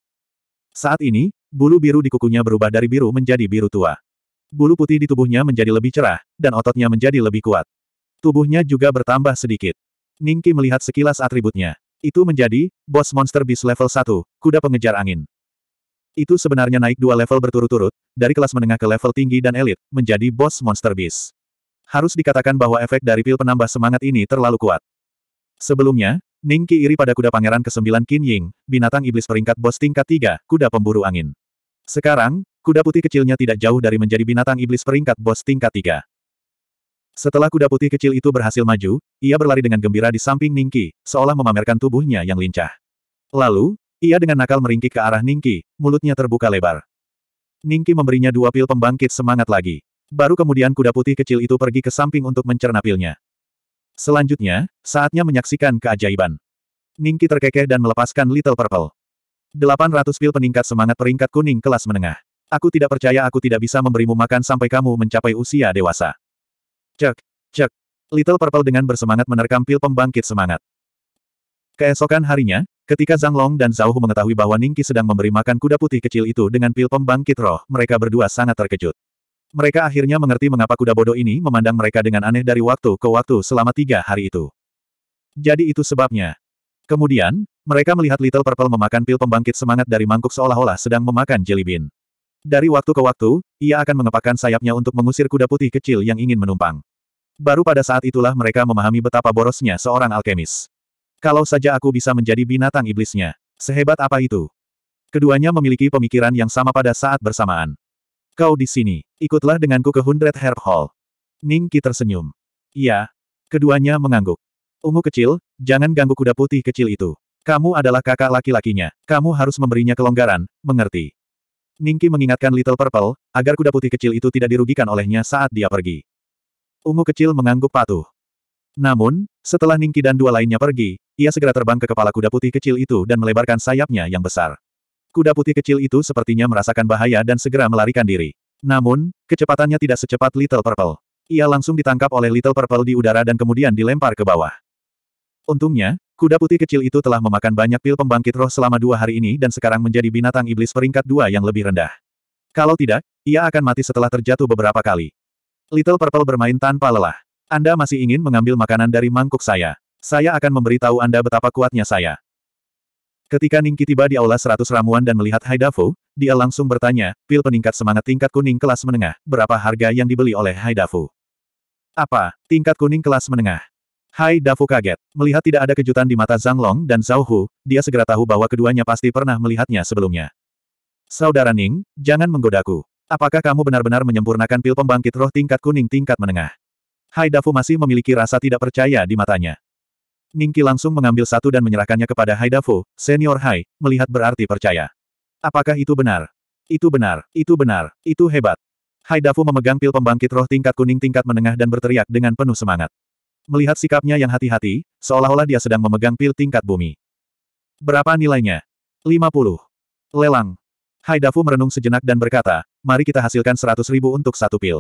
S1: Saat ini, bulu biru di kukunya berubah dari biru menjadi biru tua. Bulu putih di tubuhnya menjadi lebih cerah, dan ototnya menjadi lebih kuat. Tubuhnya juga bertambah sedikit. Ningki melihat sekilas atributnya. Itu menjadi, bos monster beast level 1, kuda pengejar angin. Itu sebenarnya naik dua level berturut-turut, dari kelas menengah ke level tinggi dan elit, menjadi bos monster beast. Harus dikatakan bahwa efek dari pil penambah semangat ini terlalu kuat. Sebelumnya, Ning Qi iri pada kuda pangeran ke-9 Qin Ying, binatang iblis peringkat bos tingkat 3, kuda pemburu angin. Sekarang, kuda putih kecilnya tidak jauh dari menjadi binatang iblis peringkat bos tingkat 3. Setelah kuda putih kecil itu berhasil maju, ia berlari dengan gembira di samping Ningki, seolah memamerkan tubuhnya yang lincah. Lalu, ia dengan nakal meringkik ke arah Ningki, mulutnya terbuka lebar. Ningki memberinya dua pil pembangkit semangat lagi. Baru kemudian kuda putih kecil itu pergi ke samping untuk mencerna pilnya. Selanjutnya, saatnya menyaksikan keajaiban. Ningki terkekeh dan melepaskan Little Purple. 800 pil peningkat semangat peringkat kuning kelas menengah. Aku tidak percaya aku tidak bisa memberimu makan sampai kamu mencapai usia dewasa. Cek, cek. Little Purple dengan bersemangat menerkam pil pembangkit semangat. Keesokan harinya, ketika Zhang Long dan Zhao Hu mengetahui bahwa Ningki sedang memberi makan kuda putih kecil itu dengan pil pembangkit roh, mereka berdua sangat terkejut. Mereka akhirnya mengerti mengapa kuda bodoh ini memandang mereka dengan aneh dari waktu ke waktu selama tiga hari itu. Jadi itu sebabnya. Kemudian, mereka melihat Little Purple memakan pil pembangkit semangat dari mangkuk seolah-olah sedang memakan jelly bean. Dari waktu ke waktu, ia akan mengepakkan sayapnya untuk mengusir kuda putih kecil yang ingin menumpang. Baru pada saat itulah mereka memahami betapa borosnya seorang alkemis. Kalau saja aku bisa menjadi binatang iblisnya. Sehebat apa itu? Keduanya memiliki pemikiran yang sama pada saat bersamaan. Kau di sini. Ikutlah denganku ke Hundred Herb Hall. Ning Qi tersenyum. Iya. Keduanya mengangguk. Ungu kecil, jangan ganggu kuda putih kecil itu. Kamu adalah kakak laki-lakinya. Kamu harus memberinya kelonggaran, mengerti. Ningki mengingatkan Little Purple, agar kuda putih kecil itu tidak dirugikan olehnya saat dia pergi. Ungu kecil mengangguk patuh. Namun, setelah Ningki dan dua lainnya pergi, ia segera terbang ke kepala kuda putih kecil itu dan melebarkan sayapnya yang besar. Kuda putih kecil itu sepertinya merasakan bahaya dan segera melarikan diri. Namun, kecepatannya tidak secepat Little Purple. Ia langsung ditangkap oleh Little Purple di udara dan kemudian dilempar ke bawah. Untungnya, kuda putih kecil itu telah memakan banyak pil pembangkit roh selama dua hari ini dan sekarang menjadi binatang iblis peringkat dua yang lebih rendah. Kalau tidak, ia akan mati setelah terjatuh beberapa kali. Little Purple bermain tanpa lelah. Anda masih ingin mengambil makanan dari mangkuk saya. Saya akan memberitahu Anda betapa kuatnya saya. Ketika Ningki tiba di Aula Seratus Ramuan dan melihat Haidafu, dia langsung bertanya, pil peningkat semangat tingkat kuning kelas menengah, berapa harga yang dibeli oleh Haidafu? Apa? Tingkat kuning kelas menengah. Hai Dafu kaget. Melihat tidak ada kejutan di mata Zhang Long dan Zhao Hu, dia segera tahu bahwa keduanya pasti pernah melihatnya sebelumnya. Saudara Ning, jangan menggodaku. Apakah kamu benar-benar menyempurnakan pil pembangkit roh tingkat kuning tingkat menengah? Hai Dafu masih memiliki rasa tidak percaya di matanya. Ningki langsung mengambil satu dan menyerahkannya kepada Haidafu. senior Hai, melihat berarti percaya. Apakah itu benar? Itu benar, itu benar, itu hebat. Haidafu memegang pil pembangkit roh tingkat kuning tingkat menengah dan berteriak dengan penuh semangat. Melihat sikapnya yang hati-hati, seolah-olah dia sedang memegang pil tingkat bumi. Berapa nilainya? 50. Lelang. Haidafu merenung sejenak dan berkata, mari kita hasilkan 100 ribu untuk satu pil.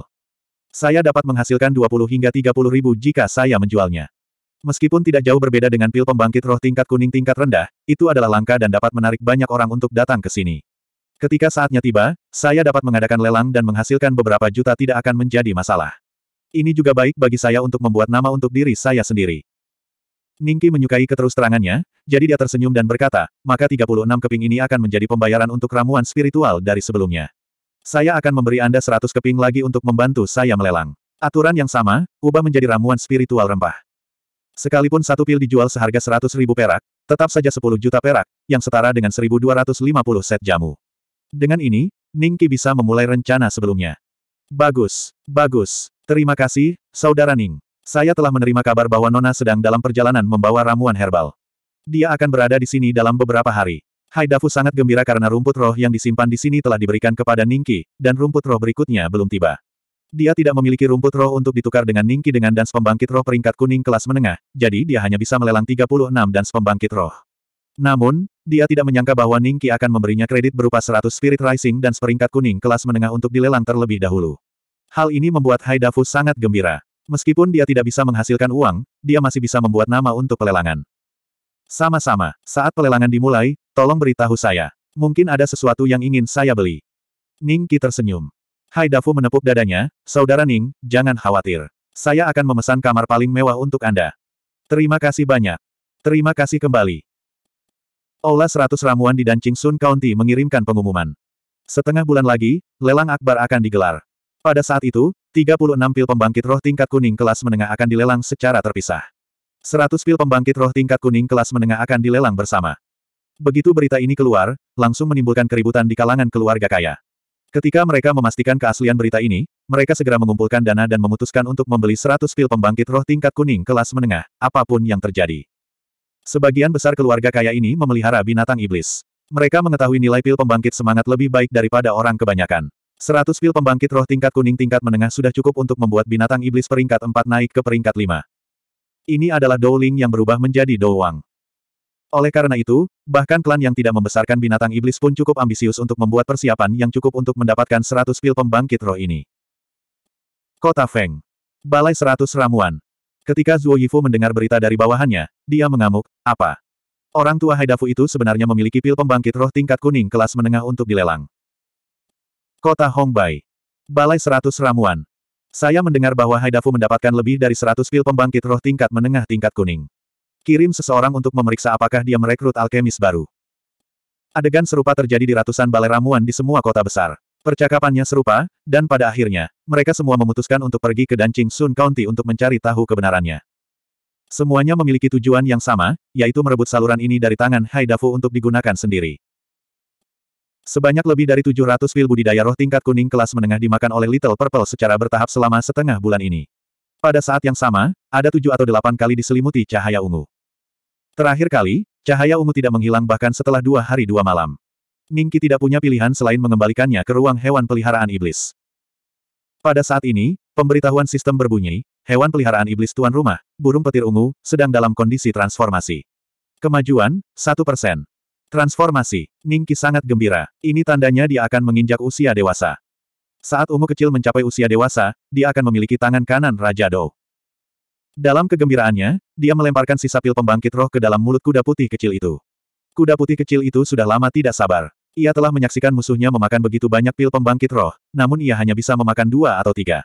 S1: Saya dapat menghasilkan 20 hingga 30 ribu jika saya menjualnya. Meskipun tidak jauh berbeda dengan pil pembangkit roh tingkat kuning tingkat rendah, itu adalah langka dan dapat menarik banyak orang untuk datang ke sini. Ketika saatnya tiba, saya dapat mengadakan lelang dan menghasilkan beberapa juta tidak akan menjadi masalah. Ini juga baik bagi saya untuk membuat nama untuk diri saya sendiri. Ningki menyukai keterusterangannya, jadi dia tersenyum dan berkata, maka 36 keping ini akan menjadi pembayaran untuk ramuan spiritual dari sebelumnya. Saya akan memberi Anda 100 keping lagi untuk membantu saya melelang. Aturan yang sama, ubah menjadi ramuan spiritual rempah. Sekalipun satu pil dijual seharga 100 ribu perak, tetap saja 10 juta perak, yang setara dengan 1250 set jamu. Dengan ini, Ningki bisa memulai rencana sebelumnya. Bagus, bagus. Terima kasih, Saudara Ning. Saya telah menerima kabar bahwa Nona sedang dalam perjalanan membawa ramuan herbal. Dia akan berada di sini dalam beberapa hari. Haidafu sangat gembira karena rumput roh yang disimpan di sini telah diberikan kepada Ningki, dan rumput roh berikutnya belum tiba. Dia tidak memiliki rumput roh untuk ditukar dengan Ningki dengan dans pembangkit roh peringkat kuning kelas menengah, jadi dia hanya bisa melelang 36 dans pembangkit roh. Namun, dia tidak menyangka bahwa Ningki akan memberinya kredit berupa 100 Spirit Rising dan peringkat kuning kelas menengah untuk dilelang terlebih dahulu. Hal ini membuat Haidafu sangat gembira. Meskipun dia tidak bisa menghasilkan uang, dia masih bisa membuat nama untuk pelelangan. Sama-sama, saat pelelangan dimulai, tolong beritahu saya. Mungkin ada sesuatu yang ingin saya beli. Ningki tersenyum. Hai Dafu menepuk dadanya, Saudara Ning, jangan khawatir. Saya akan memesan kamar paling mewah untuk Anda. Terima kasih banyak. Terima kasih kembali. Aula 100 ramuan di Dancing Sun County mengirimkan pengumuman. Setengah bulan lagi, lelang akbar akan digelar. Pada saat itu, 36 pil pembangkit roh tingkat kuning kelas menengah akan dilelang secara terpisah. 100 pil pembangkit roh tingkat kuning kelas menengah akan dilelang bersama. Begitu berita ini keluar, langsung menimbulkan keributan di kalangan keluarga kaya. Ketika mereka memastikan keaslian berita ini, mereka segera mengumpulkan dana dan memutuskan untuk membeli 100 pil pembangkit roh tingkat kuning kelas menengah, apapun yang terjadi. Sebagian besar keluarga kaya ini memelihara binatang iblis. Mereka mengetahui nilai pil pembangkit semangat lebih baik daripada orang kebanyakan. 100 pil pembangkit roh tingkat kuning tingkat menengah sudah cukup untuk membuat binatang iblis peringkat 4 naik ke peringkat 5. Ini adalah Dou Ling yang berubah menjadi Dou Wang. Oleh karena itu, bahkan klan yang tidak membesarkan binatang iblis pun cukup ambisius untuk membuat persiapan yang cukup untuk mendapatkan 100 pil pembangkit roh ini. Kota Feng. Balai 100 ramuan. Ketika Zuo Yifu mendengar berita dari bawahannya, dia mengamuk, apa? Orang tua Haidafu itu sebenarnya memiliki pil pembangkit roh tingkat kuning kelas menengah untuk dilelang. Kota Hongbai. Balai 100 ramuan. Saya mendengar bahwa Haidafu mendapatkan lebih dari 100 pil pembangkit roh tingkat menengah tingkat kuning. Kirim seseorang untuk memeriksa apakah dia merekrut alkemis baru. Adegan serupa terjadi di ratusan balai ramuan di semua kota besar. Percakapannya serupa, dan pada akhirnya, mereka semua memutuskan untuk pergi ke Dancing Sun County untuk mencari tahu kebenarannya. Semuanya memiliki tujuan yang sama, yaitu merebut saluran ini dari tangan Haidafu untuk digunakan sendiri. Sebanyak lebih dari 700 pil budidaya roh tingkat kuning kelas menengah dimakan oleh Little Purple secara bertahap selama setengah bulan ini. Pada saat yang sama, ada tujuh atau delapan kali diselimuti cahaya ungu. Terakhir kali, cahaya ungu tidak menghilang bahkan setelah dua hari dua malam. Ningki tidak punya pilihan selain mengembalikannya ke ruang hewan peliharaan iblis. Pada saat ini, pemberitahuan sistem berbunyi, hewan peliharaan iblis tuan rumah, burung petir ungu, sedang dalam kondisi transformasi. Kemajuan, 1%. Transformasi, Ningki sangat gembira. Ini tandanya dia akan menginjak usia dewasa. Saat ungu kecil mencapai usia dewasa, dia akan memiliki tangan kanan Raja Dou. Dalam kegembiraannya, dia melemparkan sisa pil pembangkit roh ke dalam mulut kuda putih kecil itu. Kuda putih kecil itu sudah lama tidak sabar. Ia telah menyaksikan musuhnya memakan begitu banyak pil pembangkit roh, namun ia hanya bisa memakan dua atau tiga.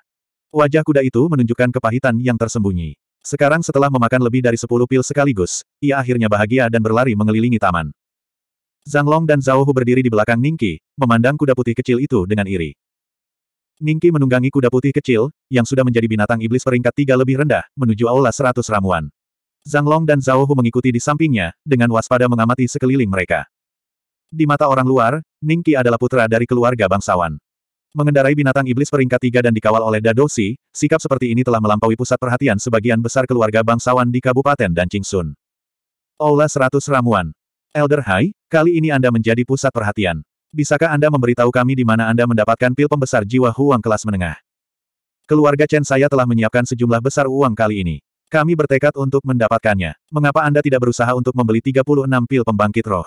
S1: Wajah kuda itu menunjukkan kepahitan yang tersembunyi. Sekarang setelah memakan lebih dari sepuluh pil sekaligus, ia akhirnya bahagia dan berlari mengelilingi taman. Zhang Long dan Zhao Hu berdiri di belakang Ningqi, memandang kuda putih kecil itu dengan iri. Ningki menunggangi kuda putih kecil, yang sudah menjadi binatang iblis peringkat tiga lebih rendah, menuju aula seratus ramuan. Zhang Long dan Zhao Hu mengikuti di sampingnya, dengan waspada mengamati sekeliling mereka. Di mata orang luar, Ningki adalah putra dari keluarga bangsawan. Mengendarai binatang iblis peringkat tiga dan dikawal oleh Dadosi, sikap seperti ini telah melampaui pusat perhatian sebagian besar keluarga bangsawan di Kabupaten dan Qingsun. Aula seratus ramuan. Elder Hai, kali ini Anda menjadi pusat perhatian. Bisakah Anda memberitahu kami di mana Anda mendapatkan pil pembesar jiwa Huang kelas menengah? Keluarga Chen saya telah menyiapkan sejumlah besar uang kali ini. Kami bertekad untuk mendapatkannya. Mengapa Anda tidak berusaha untuk membeli 36 pil pembangkit roh?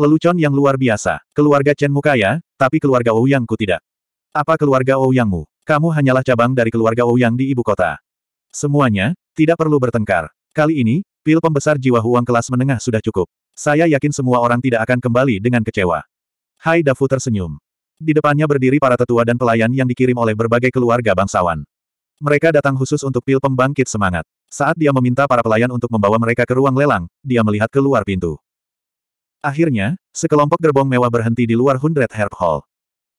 S1: Lelucon yang luar biasa. Keluarga Chen mu kaya, tapi keluarga Ouyangku tidak. Apa keluarga Ouyangmu? Kamu hanyalah cabang dari keluarga Ouyang di ibu kota. Semuanya, tidak perlu bertengkar. Kali ini, pil pembesar jiwa Huang kelas menengah sudah cukup. Saya yakin semua orang tidak akan kembali dengan kecewa. Hai Dafu tersenyum. Di depannya berdiri para tetua dan pelayan yang dikirim oleh berbagai keluarga bangsawan. Mereka datang khusus untuk pil pembangkit semangat. Saat dia meminta para pelayan untuk membawa mereka ke ruang lelang, dia melihat keluar pintu. Akhirnya, sekelompok gerbong mewah berhenti di luar Hundred Herb Hall.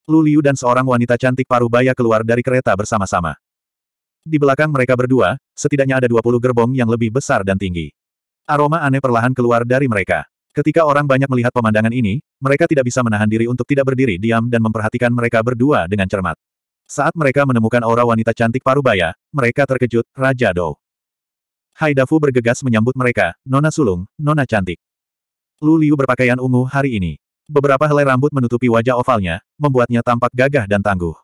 S1: Luliu dan seorang wanita cantik paruh baya keluar dari kereta bersama-sama. Di belakang mereka berdua, setidaknya ada 20 gerbong yang lebih besar dan tinggi. Aroma aneh perlahan keluar dari mereka. Ketika orang banyak melihat pemandangan ini, mereka tidak bisa menahan diri untuk tidak berdiri diam dan memperhatikan mereka berdua dengan cermat. Saat mereka menemukan aura wanita cantik parubaya, mereka terkejut, Raja Dou. Haidafu bergegas menyambut mereka, Nona Sulung, Nona Cantik. Lu Liu berpakaian ungu hari ini. Beberapa helai rambut menutupi wajah ovalnya, membuatnya tampak gagah dan tangguh.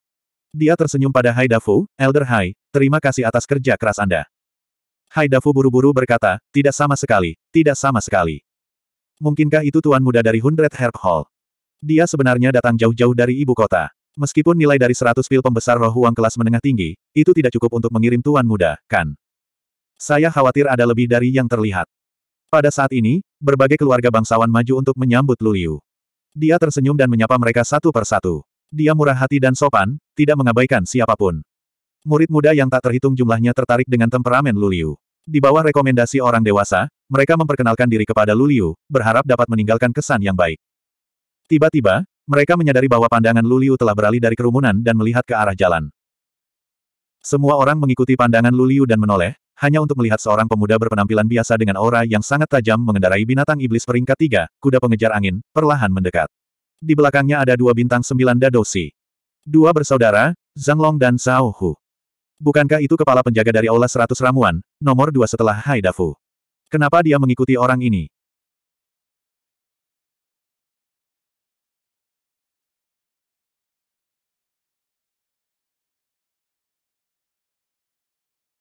S1: Dia tersenyum pada Haidafu, Elder Hai, terima kasih atas kerja keras Anda. Haidafu buru-buru berkata, tidak sama sekali, tidak sama sekali. Mungkinkah itu tuan muda dari Hundred Herb Hall? Dia sebenarnya datang jauh-jauh dari ibu kota. Meskipun nilai dari 100 pil pembesar roh uang kelas menengah tinggi, itu tidak cukup untuk mengirim tuan muda, kan? Saya khawatir ada lebih dari yang terlihat. Pada saat ini, berbagai keluarga bangsawan maju untuk menyambut Luliu. Dia tersenyum dan menyapa mereka satu persatu. Dia murah hati dan sopan, tidak mengabaikan siapapun. Murid muda yang tak terhitung jumlahnya tertarik dengan temperamen Luliu. Di bawah rekomendasi orang dewasa, mereka memperkenalkan diri kepada Luliu, berharap dapat meninggalkan kesan yang baik. Tiba-tiba, mereka menyadari bahwa pandangan Luliu telah beralih dari kerumunan dan melihat ke arah jalan. Semua orang mengikuti pandangan Luliu dan menoleh, hanya untuk melihat seorang pemuda berpenampilan biasa dengan aura yang sangat tajam mengendarai binatang iblis peringkat tiga, kuda pengejar angin, perlahan mendekat. Di belakangnya ada dua bintang sembilan dadosi. Dua bersaudara, Zhang Long dan Zhao Hu. Bukankah itu kepala penjaga dari Aula Seratus Ramuan, nomor dua setelah Haidafu? Kenapa dia mengikuti orang ini?